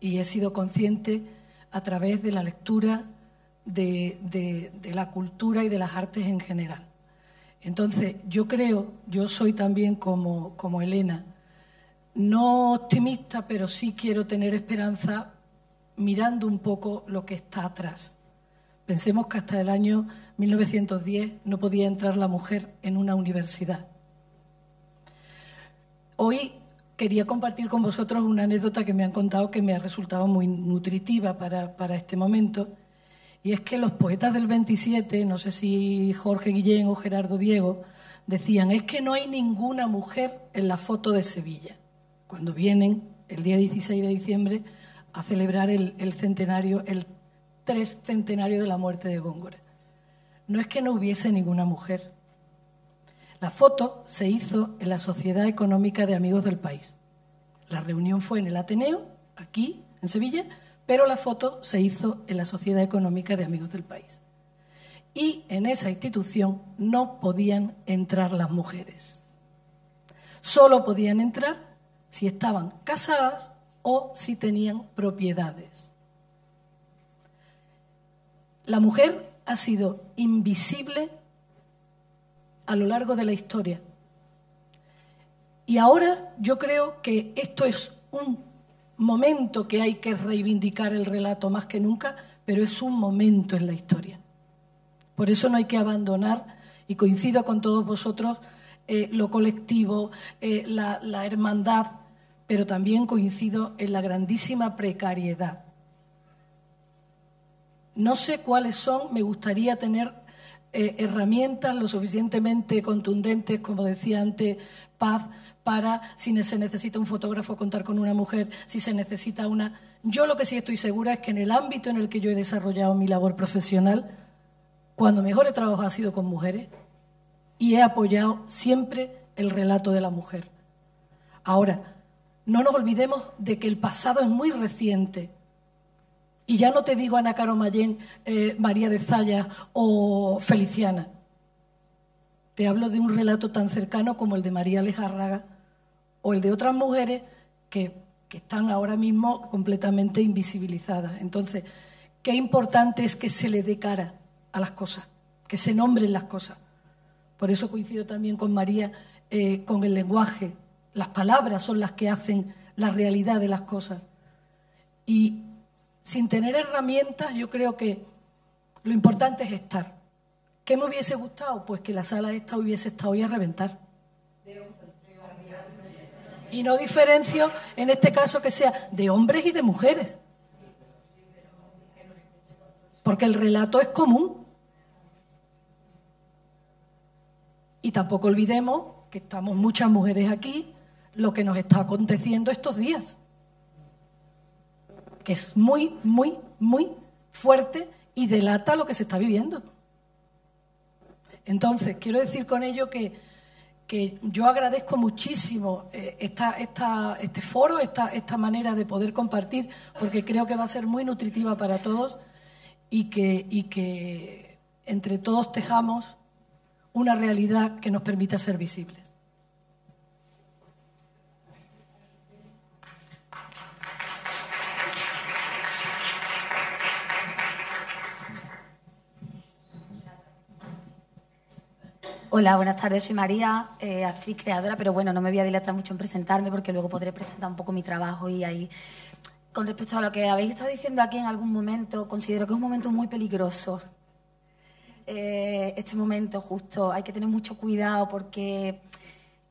Y he sido consciente a través de la lectura de, la cultura y de las artes en general. Entonces, yo creo, yo soy también como, como Elena, no optimista, pero sí quiero tener esperanza mirando un poco lo que está atrás. Pensemos que hasta el año 1910 no podía entrar la mujer en una universidad. Hoy quería compartir con vosotros una anécdota que me han contado que me ha resultado muy nutritiva para, este momento. Y es que los poetas del 27, no sé si Jorge Guillén o Gerardo Diego, decían, es que no hay ninguna mujer en la foto de Sevilla, cuando vienen el día 16 de diciembre a celebrar el, centenario, el tres centenario de la muerte de Góngora no es que no hubiese ninguna mujer. La foto se hizo en la Sociedad Económica de Amigos del País. La reunión fue en el Ateneo, aquí, en Sevilla, pero la foto se hizo en la Sociedad Económica de Amigos del País. Y en esa institución no podían entrar las mujeres. Solo podían entrar si estaban casadas o si tenían propiedades. La mujer ha sido invisible a lo largo de la historia. Y ahora yo creo que esto es un momento que hay que reivindicar el relato más que nunca, pero es un momento en la historia. Por eso no hay que abandonar, y coincido con todos vosotros, eh, lo colectivo, eh, la hermandad, pero también coincido en la grandísima precariedad no sé cuáles son, me gustaría tener eh, herramientas lo suficientemente contundentes, como decía antes Paz, para si se necesita un fotógrafo contar con una mujer, si se necesita una... Yo lo que sí estoy segura es que en el ámbito en el que yo he desarrollado mi labor profesional, cuando mejor he trabajado ha sido con mujeres y he apoyado siempre el relato de la mujer. Ahora, no nos olvidemos de que el pasado es muy reciente y ya no te digo Ana Caro Mayén, eh, María de Zaya o Feliciana. Te hablo de un relato tan cercano como el de María Lejárraga o el de otras mujeres que, están ahora mismo completamente invisibilizadas. Entonces, qué importante es que se le dé cara a las cosas, que se nombren las cosas. Por eso coincido también con María eh, con el lenguaje. Las palabras son las que hacen la realidad de las cosas. Y sin tener herramientas, yo creo que lo importante es estar. ¿Qué me hubiese gustado? Pues que la sala esta hubiese estado hoy a reventar. Y no diferencio en este caso que sea de hombres y de mujeres. Porque el relato es común. Y tampoco olvidemos que estamos muchas mujeres aquí, lo que nos está aconteciendo estos días que es muy, muy, muy fuerte y delata lo que se está viviendo. Entonces, quiero decir con ello que, yo agradezco muchísimo eh, este foro, esta, esta manera de poder compartir, porque creo que va a ser muy nutritiva para todos y que, y que entre todos tejamos una realidad que nos permita ser visibles. Hola, buenas tardes. Soy María, eh, actriz creadora, pero bueno, no me voy a dilatar mucho en presentarme porque luego podré presentar un poco mi trabajo y ahí. Con respecto a lo que habéis estado diciendo aquí en algún momento, considero que es un momento muy peligroso. Eh, este momento justo, hay que tener mucho cuidado porque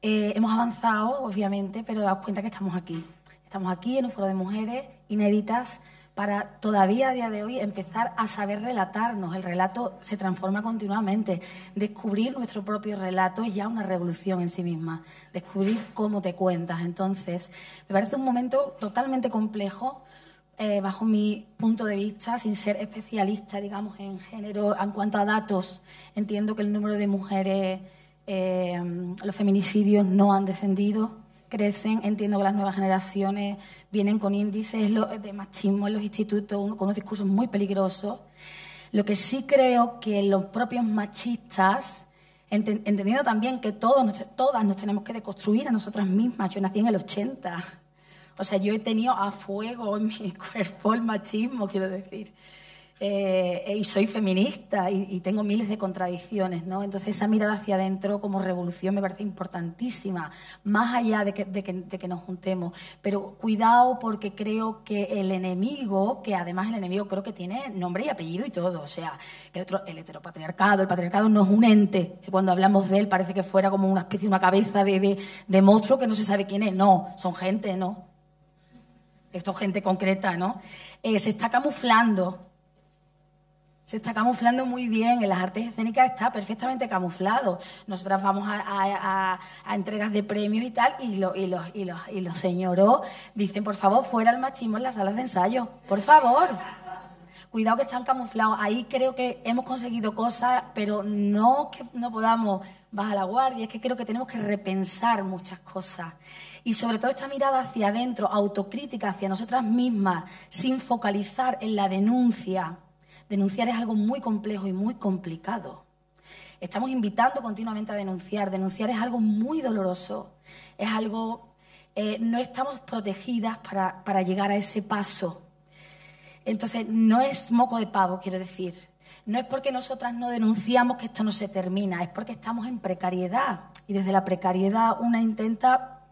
eh, hemos avanzado, obviamente, pero daos cuenta que estamos aquí. Estamos aquí en un foro de mujeres inéditas para todavía a día de hoy empezar a saber relatarnos. El relato se transforma continuamente. Descubrir nuestro propio relato es ya una revolución en sí misma. Descubrir cómo te cuentas. Entonces, me parece un momento totalmente complejo. Eh, bajo mi punto de vista, sin ser especialista, digamos, en género, en cuanto a datos, entiendo que el número de mujeres, eh, los feminicidios no han descendido, crecen, entiendo que las nuevas generaciones vienen con índices de machismo en los institutos, con unos discursos muy peligrosos. Lo que sí creo que los propios machistas, entendiendo también que todos, todas nos tenemos que deconstruir a nosotras mismas, yo nací en el 80, o sea, yo he tenido a fuego en mi cuerpo el machismo, quiero decir. Eh, y soy feminista y, tengo miles de contradicciones, ¿no? Entonces esa mirada hacia adentro como revolución me parece importantísima, más allá de que, nos juntemos. Pero cuidado porque creo que el enemigo, que además el enemigo creo que tiene nombre y apellido y todo, o sea, que el, heteropatriarcado, el patriarcado no es un ente, cuando hablamos de él parece que fuera como una especie, de una cabeza de, monstruo que no se sabe quién es, no, son gente, ¿no? Esto gente concreta, ¿no? Eh, se está camuflando se está camuflando muy bien, en las artes escénicas está perfectamente camuflado. Nosotras vamos a, entregas de premios y tal, y, los, y, dicen, por favor, fuera el machismo en las salas de ensayo, por favor cuidado que están camuflados. Ahí creo que hemos conseguido cosas, pero no que no podamos bajar la guardia, es que creo que tenemos que repensar muchas cosas. Y sobre todo esta mirada hacia adentro, autocrítica hacia nosotras mismas, sin focalizar en la denuncia. Denunciar es algo muy complejo y muy complicado. Estamos invitando continuamente a denunciar. Denunciar es algo muy doloroso. Es algo... Eh, no estamos protegidas para, para llegar a ese paso. Entonces, no es moco de pavo, quiero decir. No es porque nosotras no denunciamos que esto no se termina, es porque estamos en precariedad. Y desde la precariedad una intenta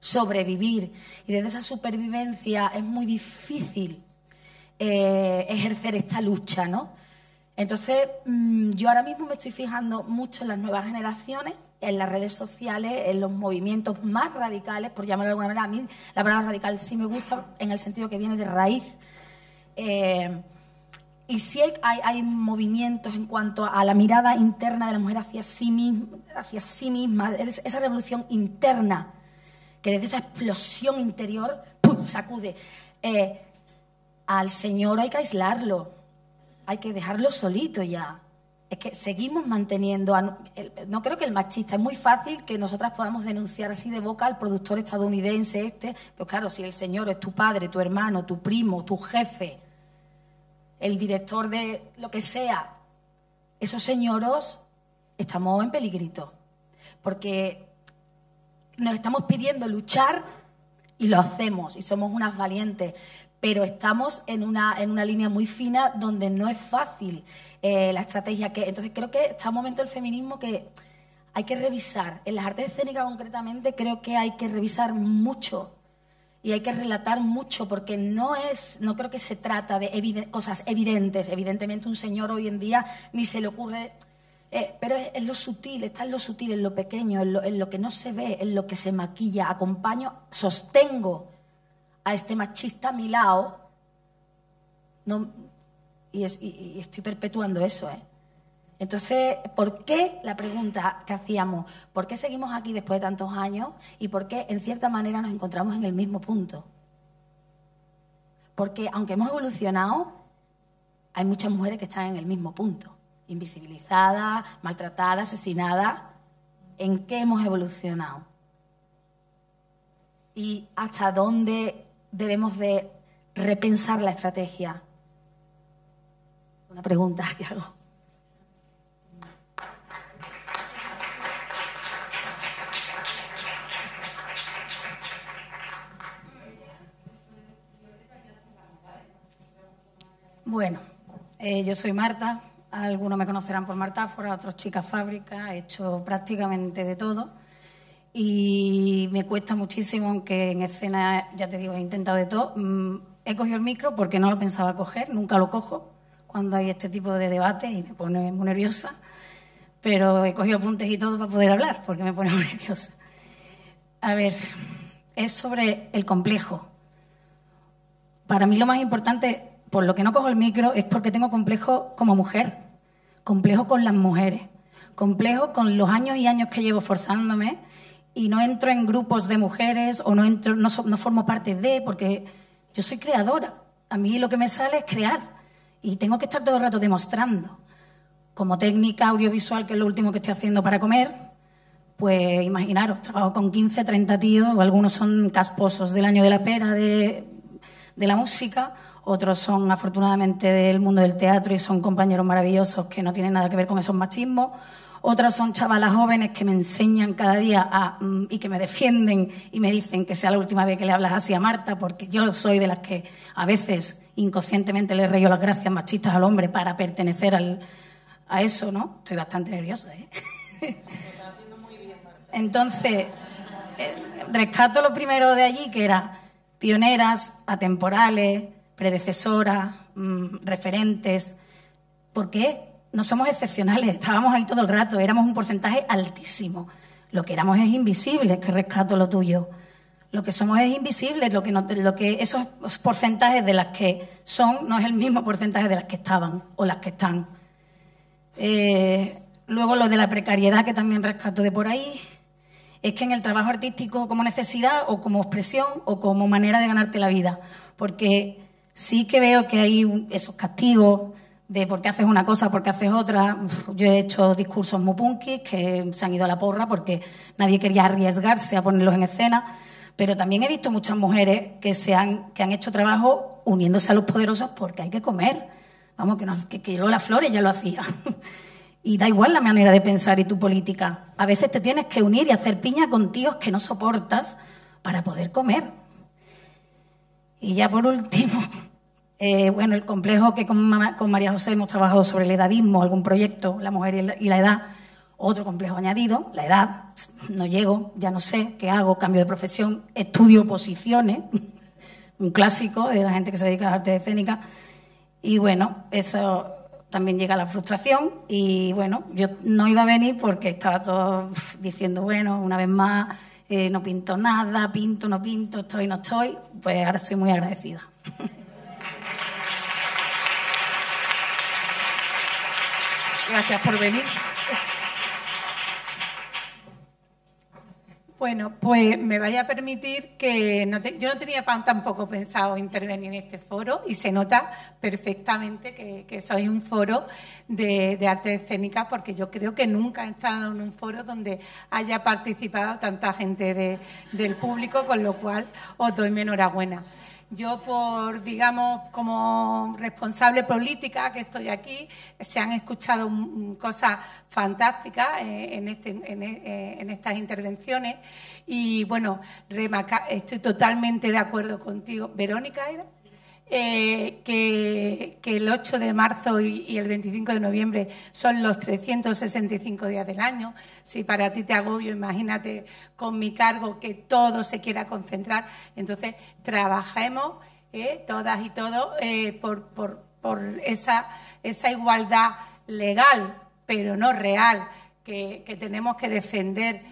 sobrevivir. Y desde esa supervivencia es muy difícil eh, ejercer esta lucha, ¿no? Entonces, mm, yo ahora mismo me estoy fijando mucho en las nuevas generaciones, en las redes sociales, en los movimientos más radicales, por llamarlo de alguna manera. A mí la palabra radical sí me gusta en el sentido que viene de raíz. Eh, y sí hay, movimientos en cuanto a la mirada interna de la mujer hacia sí misma, hacia sí misma esa revolución interna que desde esa explosión interior sacude. Al Señor hay que aislarlo, hay que dejarlo solito ya. Es que seguimos manteniendo, no creo que el machista, es muy fácil que nosotras podamos denunciar así de boca al productor estadounidense este, Pero pues claro, si el Señor es tu padre, tu hermano, tu primo, tu jefe, el director de lo que sea, esos señoros estamos en peligrito, porque nos estamos pidiendo luchar y lo hacemos y somos unas valientes, pero estamos en una, línea muy fina donde no es fácil eh, la estrategia que... Entonces creo que está un momento el feminismo que hay que revisar. En las artes escénicas concretamente creo que hay que revisar mucho y hay que relatar mucho porque no es no creo que se trata de cosas evidentes evidentemente un señor hoy en día ni se le ocurre eh, pero es, lo sutil está en lo sutil en lo pequeño en lo, que no se ve en lo que se maquilla acompaño sostengo a este machista a mi lado, y, estoy perpetuando eso. ¿eh? Entonces, ¿por qué la pregunta que hacíamos? ¿Por qué seguimos aquí después de tantos años? ¿Y por qué en cierta manera nos encontramos en el mismo punto? Porque aunque hemos evolucionado, hay muchas mujeres que están en el mismo punto, invisibilizadas, maltratadas, asesinadas. ¿En qué hemos evolucionado? ¿Y hasta dónde debemos de repensar la estrategia. Una pregunta que hago. Bueno, eh, yo soy Marta. Algunos me conocerán por Martáfora, otros chicas fábricas, He hecho prácticamente de todo y me cuesta muchísimo, aunque en escena, ya te digo, he intentado de todo. Mm, he cogido el micro porque no lo pensaba coger, nunca lo cojo cuando hay este tipo de debate y me pone muy nerviosa, pero he cogido apuntes y todo para poder hablar porque me pone muy nerviosa. A ver, es sobre el complejo. Para mí lo más importante, por lo que no cojo el micro, es porque tengo complejo como mujer, complejo con las mujeres, complejo con los años y años que llevo forzándome y no entro en grupos de mujeres o no, no, formo parte de, porque yo soy creadora. A mí lo que me sale es crear y tengo que estar todo el rato demostrando. Como técnica audiovisual, que es lo último que estoy haciendo para comer, pues imaginaros, trabajo con 15, 30 tíos, algunos son casposos del año de la pera de, de la música, otros son afortunadamente del mundo del teatro y son compañeros maravillosos que no tienen nada que ver con esos machismos otras son chavalas jóvenes que me enseñan cada día mm, y que me defienden y me dicen que sea la última vez que le hablas así a Marta, porque yo soy de las que a veces inconscientemente le reyo las gracias machistas al hombre para pertenecer a eso, ¿no? Estoy bastante nerviosa, ¿eh? Entonces, eh, rescato lo primero de allí, que era pioneras, atemporales, predecesoras, mm, referentes. ¿Por qué? no somos excepcionales, estábamos ahí todo el rato, éramos un porcentaje altísimo. Lo que éramos es invisible, que rescato lo tuyo. Lo que somos es invisible, lo que, lo que esos porcentajes de las que son no es el mismo porcentaje de las que estaban o las que están. Eh, luego lo de la precariedad, que también rescato de por ahí, es que en el trabajo artístico como necesidad o como expresión o como manera de ganarte la vida, porque sí que veo que hay esos castigos, de por qué haces una cosa, por qué haces otra. yo he hecho discursos muy punkis que se han ido a la porra porque nadie quería arriesgarse a ponerlos en escena. Pero también he visto muchas mujeres que, han, que han hecho trabajo uniéndose a los poderosos porque hay que comer. Vamos, que, no, que, que Lola Flores ya lo hacía. y da igual la manera de pensar y tu política. A veces te tienes que unir y hacer piña con tíos que no soportas para poder comer. Y ya por último, eh, bueno, el complejo que con, María José hemos trabajado sobre el edadismo, algún proyecto, la mujer y la, edad. Otro complejo añadido, la edad, no llego, ya no sé qué hago, cambio de profesión, estudio posiciones, un clásico de la gente que se dedica a las artes escénicas. Y bueno, eso también llega a la frustración. Y bueno, yo no iba a venir porque estaba todo diciendo, bueno, una vez más, eh, no pinto nada, pinto, no pinto, estoy, no estoy. Pues ahora estoy muy agradecida. Gracias por venir. Bueno, pues me vaya a permitir que yo no tenía tampoco pensado intervenir en este foro y se nota perfectamente que, soy un foro de, arte escénica porque yo creo que nunca he estado en un foro donde haya participado tanta gente del público, con lo cual os doy mi enhorabuena. Yo, por, digamos, como responsable política que estoy aquí, se han escuchado cosas fantásticas eh, este, eh, en, estas intervenciones. Y bueno, estoy totalmente de acuerdo contigo. ¿Verónica eh, que, el 8 de marzo y, el 25 de noviembre son los 365 días del año. Si para ti te agobio, imagínate con mi cargo que todo se quiera concentrar. Entonces, trabajemos eh, todas y todos eh, por, esa, igualdad legal, pero no real, que tenemos que defender.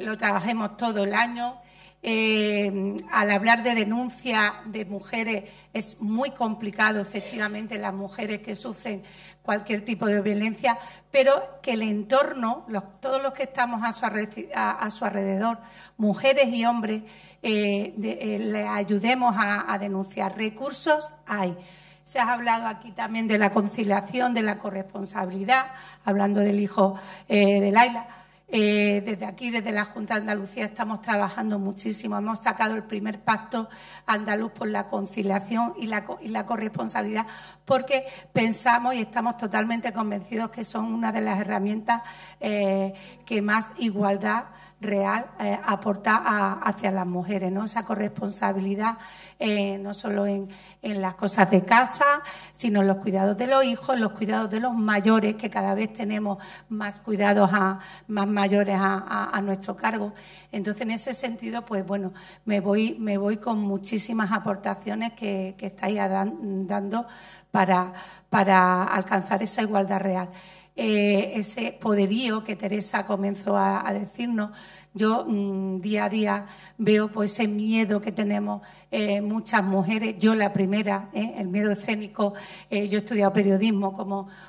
lo trabajemos todo el año eh, al hablar de denuncia de mujeres es muy complicado, efectivamente, las mujeres que sufren cualquier tipo de violencia, pero que el entorno, todos los que estamos a su, alrededor, mujeres y hombres, eh, eh, les ayudemos a, denunciar. Recursos hay. Se ha hablado aquí también de la conciliación, de la corresponsabilidad, hablando del hijo de Laila. Eh, desde aquí, desde la Junta de Andalucía, estamos trabajando muchísimo. Hemos sacado el primer pacto andaluz por la conciliación y la, corresponsabilidad, porque pensamos y estamos totalmente convencidos que son una de las herramientas eh, que más igualdad real eh, aporta hacia las mujeres, ¿no? Esa corresponsabilidad eh, no solo en, las cosas de casa, sino en los cuidados de los hijos, los cuidados de los mayores, que cada vez tenemos más cuidados a, más mayores a, nuestro cargo. Entonces, en ese sentido, pues bueno, me voy, me voy con muchísimas aportaciones que, estáis dando para alcanzar esa igualdad real. Eh, ese poderío que Teresa comenzó a, decirnos. Yo mm, día a día veo pues, ese miedo que tenemos eh, muchas mujeres, yo la primera, eh, el miedo escénico, yo he estudiado periodismo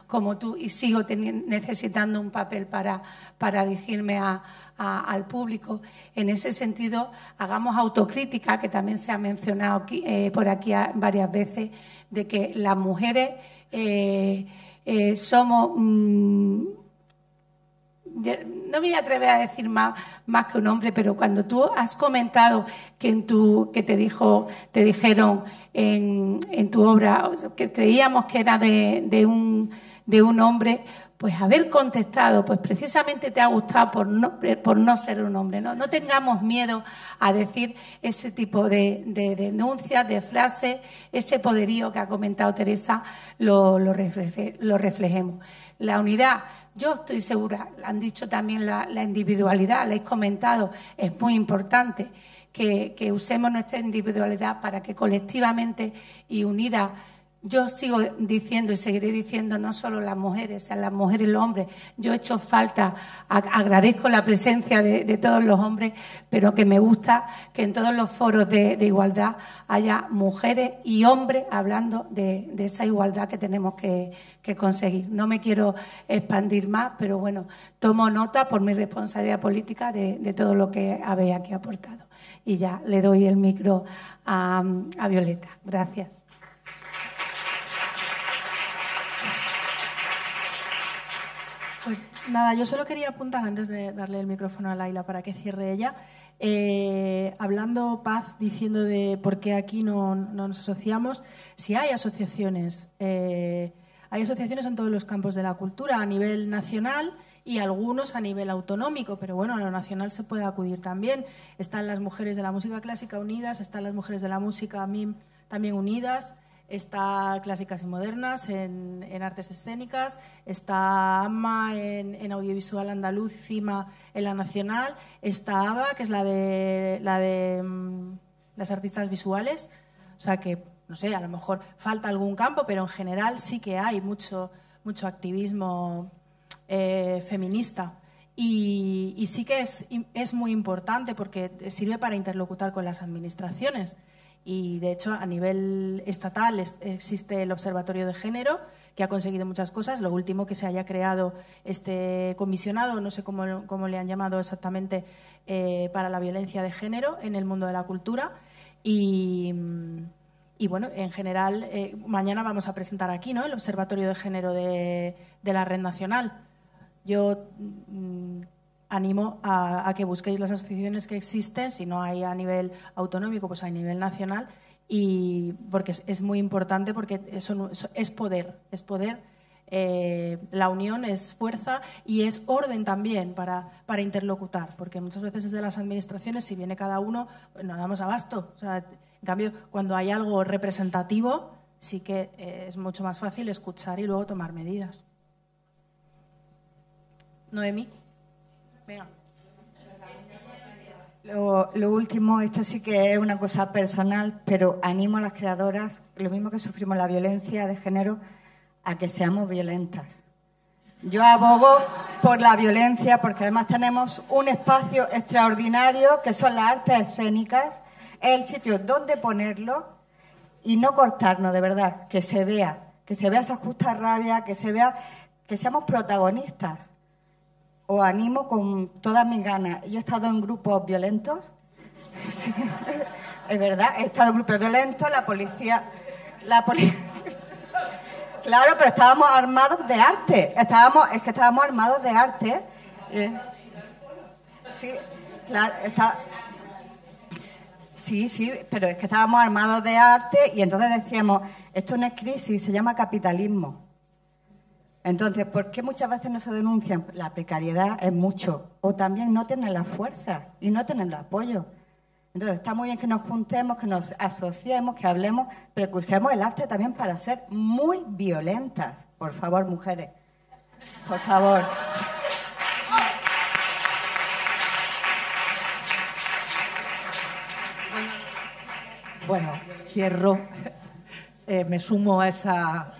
como, tú y sigo necesitando un papel para, para dirigirme al público. En ese sentido, hagamos autocrítica, que también se ha mencionado por aquí varias veces, de que las mujeres... Eh, somos, mm, no me voy a atrever a decir más, que un hombre, pero cuando tú has comentado que, que te, dijo, te dijeron en, tu obra, que creíamos que era de un hombre, pues haber contestado, pues precisamente te ha gustado por no, ser un hombre. ¿no? no tengamos miedo a decir ese tipo de, denuncias, de frases, ese poderío que ha comentado Teresa, lo, reflejemos. La unidad, yo estoy segura, han dicho también la, individualidad, la he comentado, es muy importante. Que, usemos nuestra individualidad para que colectivamente y unida yo sigo diciendo y seguiré diciendo no solo las mujeres, sean las mujeres y los hombres. Yo he hecho falta, agradezco la presencia de, todos los hombres, pero que me gusta que en todos los foros de, igualdad haya mujeres y hombres hablando de, esa igualdad que tenemos que, conseguir. No me quiero expandir más, pero bueno, tomo nota por mi responsabilidad política de, todo lo que habéis aquí aportado. Y ya le doy el micro a, a Violeta. Gracias. Nada, yo solo quería apuntar antes de darle el micrófono a Laila para que cierre ella. Eh, hablando Paz diciendo de por qué aquí no, no nos asociamos, si hay asociaciones, eh, hay asociaciones en todos los campos de la cultura, a nivel nacional y algunos a nivel autonómico, pero bueno, a lo nacional se puede acudir también. Están las mujeres de la música clásica unidas, están las mujeres de la música MIM también unidas está Clásicas y Modernas en, Artes Escénicas, está AMA en, Audiovisual Andaluz, CIMA en la Nacional, está ABA, que es la de, mm, las artistas visuales. O sea que, no sé, a lo mejor falta algún campo, pero en general sí que hay mucho, mucho activismo eh, feminista. Y, sí que es muy importante porque sirve para interlocutar con las administraciones. Y de hecho, a nivel estatal existe el Observatorio de Género, que ha conseguido muchas cosas. Lo último que se haya creado este comisionado, no sé cómo, le han llamado exactamente, eh, para la violencia de género en el mundo de la cultura. Y, bueno, en general, eh, mañana vamos a presentar aquí ¿no? el Observatorio de Género de, la Red Nacional. Yo mm, animo a, que busquéis las asociaciones que existen, si no hay a nivel autonómico, pues hay a nivel nacional, y porque es, muy importante, porque eso, es poder, es poder. Eh, la unión es fuerza y es orden también para, interlocutar, porque muchas veces desde las administraciones, si viene cada uno, pues nos damos abasto. en cambio, cuando hay algo representativo, sí que eh, es mucho más fácil escuchar y luego tomar medidas. Noemi. Lo, último, esto sí que es una cosa personal, pero animo a las creadoras, lo mismo que sufrimos la violencia de género, a que seamos violentas. Yo abogo por la violencia porque además tenemos un espacio extraordinario que son las artes escénicas, es el sitio donde ponerlo y no cortarnos, de verdad, que se vea, que se vea esa justa rabia, que se vea que seamos protagonistas os animo con todas mis ganas. Yo he estado en grupos violentos, es verdad, he estado en grupos violentos, la policía... La claro, pero estábamos armados de arte, estábamos, es que estábamos armados de arte. Eh, sí, claro, está... Sí, sí, pero es que estábamos armados de arte y entonces decíamos, esto no es crisis, se llama capitalismo. Entonces, ¿por qué muchas veces no se denuncian? La precariedad es mucho. O también no tienen la fuerza y no tienen el apoyo. Entonces, está muy bien que nos juntemos, que nos asociemos, que hablemos, pero que usemos el arte también para ser muy violentas. Por favor, mujeres. Por favor. Bueno, cierro. Eh, me sumo a esa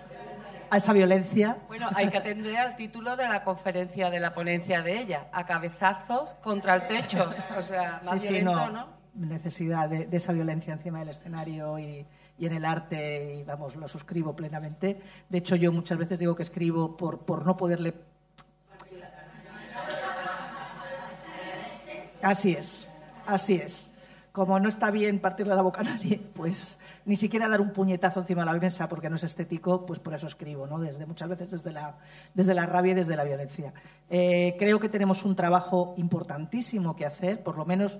a esa violencia. Bueno, hay que atender al título de la conferencia, de la ponencia de ella, a cabezazos contra el techo. O sea, más no. Necesidad de, esa violencia encima del escenario y, y, en el arte, y vamos, lo suscribo plenamente. De hecho, yo muchas veces digo que escribo por, por no poderle... Así es, así es como no está bien partirle la boca a nadie, pues ni siquiera dar un puñetazo encima de la mesa porque no es estético, pues por eso escribo, ¿no? Desde, muchas veces desde la, desde la rabia y desde la violencia. Eh, creo que tenemos un trabajo importantísimo que hacer, por lo menos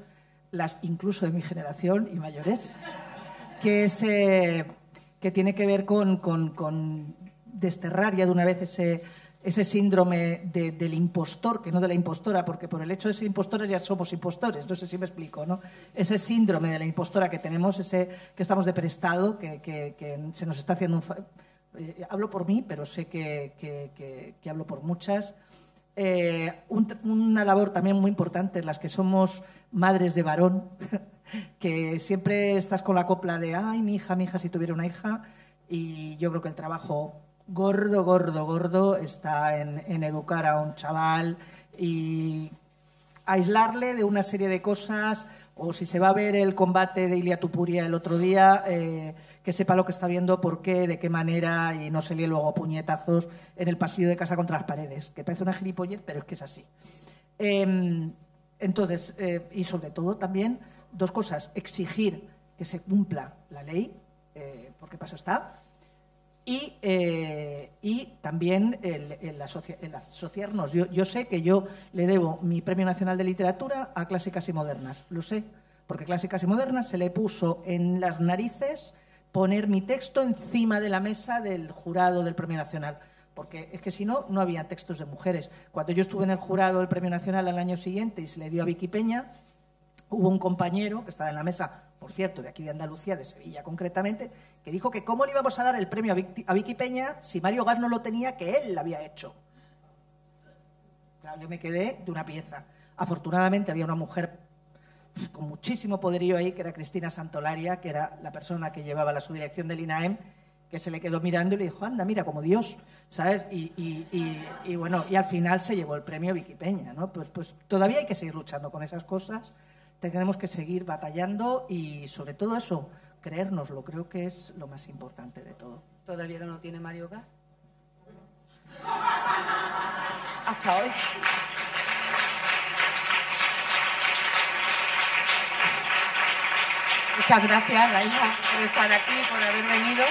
las incluso de mi generación y mayores, que, eh, que tiene que ver con desterrar ya de una vez ese ese síndrome del impostor, que no de la impostora, porque por el hecho de ser impostores ya somos impostores, no sé si me explico, ¿no? Ese síndrome de la impostora que tenemos, ese que estamos de prestado, que, que, se nos está haciendo un... Eh, hablo por mí, pero sé que, que hablo por muchas. Eh, una labor también muy importante, las que somos madres de varón, que siempre estás con la copla de, ay, mi hija, mi hija, si tuviera una hija, y yo creo que el trabajo gordo, gordo, gordo está en, educar a un chaval y aislarle de una serie de cosas o si se va a ver el combate de Ilia Tupuria el otro día, eh, que sepa lo que está viendo, por qué, de qué manera y no se lee luego puñetazos en el pasillo de casa contra las paredes, que parece una gilipollez, pero es que es así. Em, entonces, eh, y sobre todo también, dos cosas, exigir que se cumpla la ley, eh, porque paso está, eh, y, también el, asociarnos. Yo, yo, sé que yo le debo mi Premio Nacional de Literatura a Clásicas y Modernas, lo sé, porque Clásicas y Modernas se le puso en las narices poner mi texto encima de la mesa del jurado del Premio Nacional. Porque es que si no, no había textos de mujeres. Cuando yo estuve en el jurado del Premio Nacional al año siguiente y se le dio a Vicky Peña, hubo un compañero que estaba en la mesa por cierto, de aquí de Andalucía, de Sevilla concretamente, que dijo que cómo le íbamos a dar el premio a, Vicky Peña si Mario Gas no lo tenía, que él lo había hecho. Claro, yo me quedé de una pieza. Afortunadamente había una mujer pues, con muchísimo poderío ahí, que era Cristina Santolaria, que era la persona que llevaba la subdirección del INAEM, que se le quedó mirando y le dijo, anda, mira, como Dios, ¿sabes? Y, bueno, y al final se llevó el premio Vicky Peña, ¿no? Pues, pues todavía hay que seguir luchando con esas cosas tenemos que seguir batallando y sobre todo eso, creérnoslo, creo que es lo más importante de todo. ¿Todavía no tiene Mario Gas? Hasta hoy. Muchas gracias, Laila, por estar aquí, por haber venido.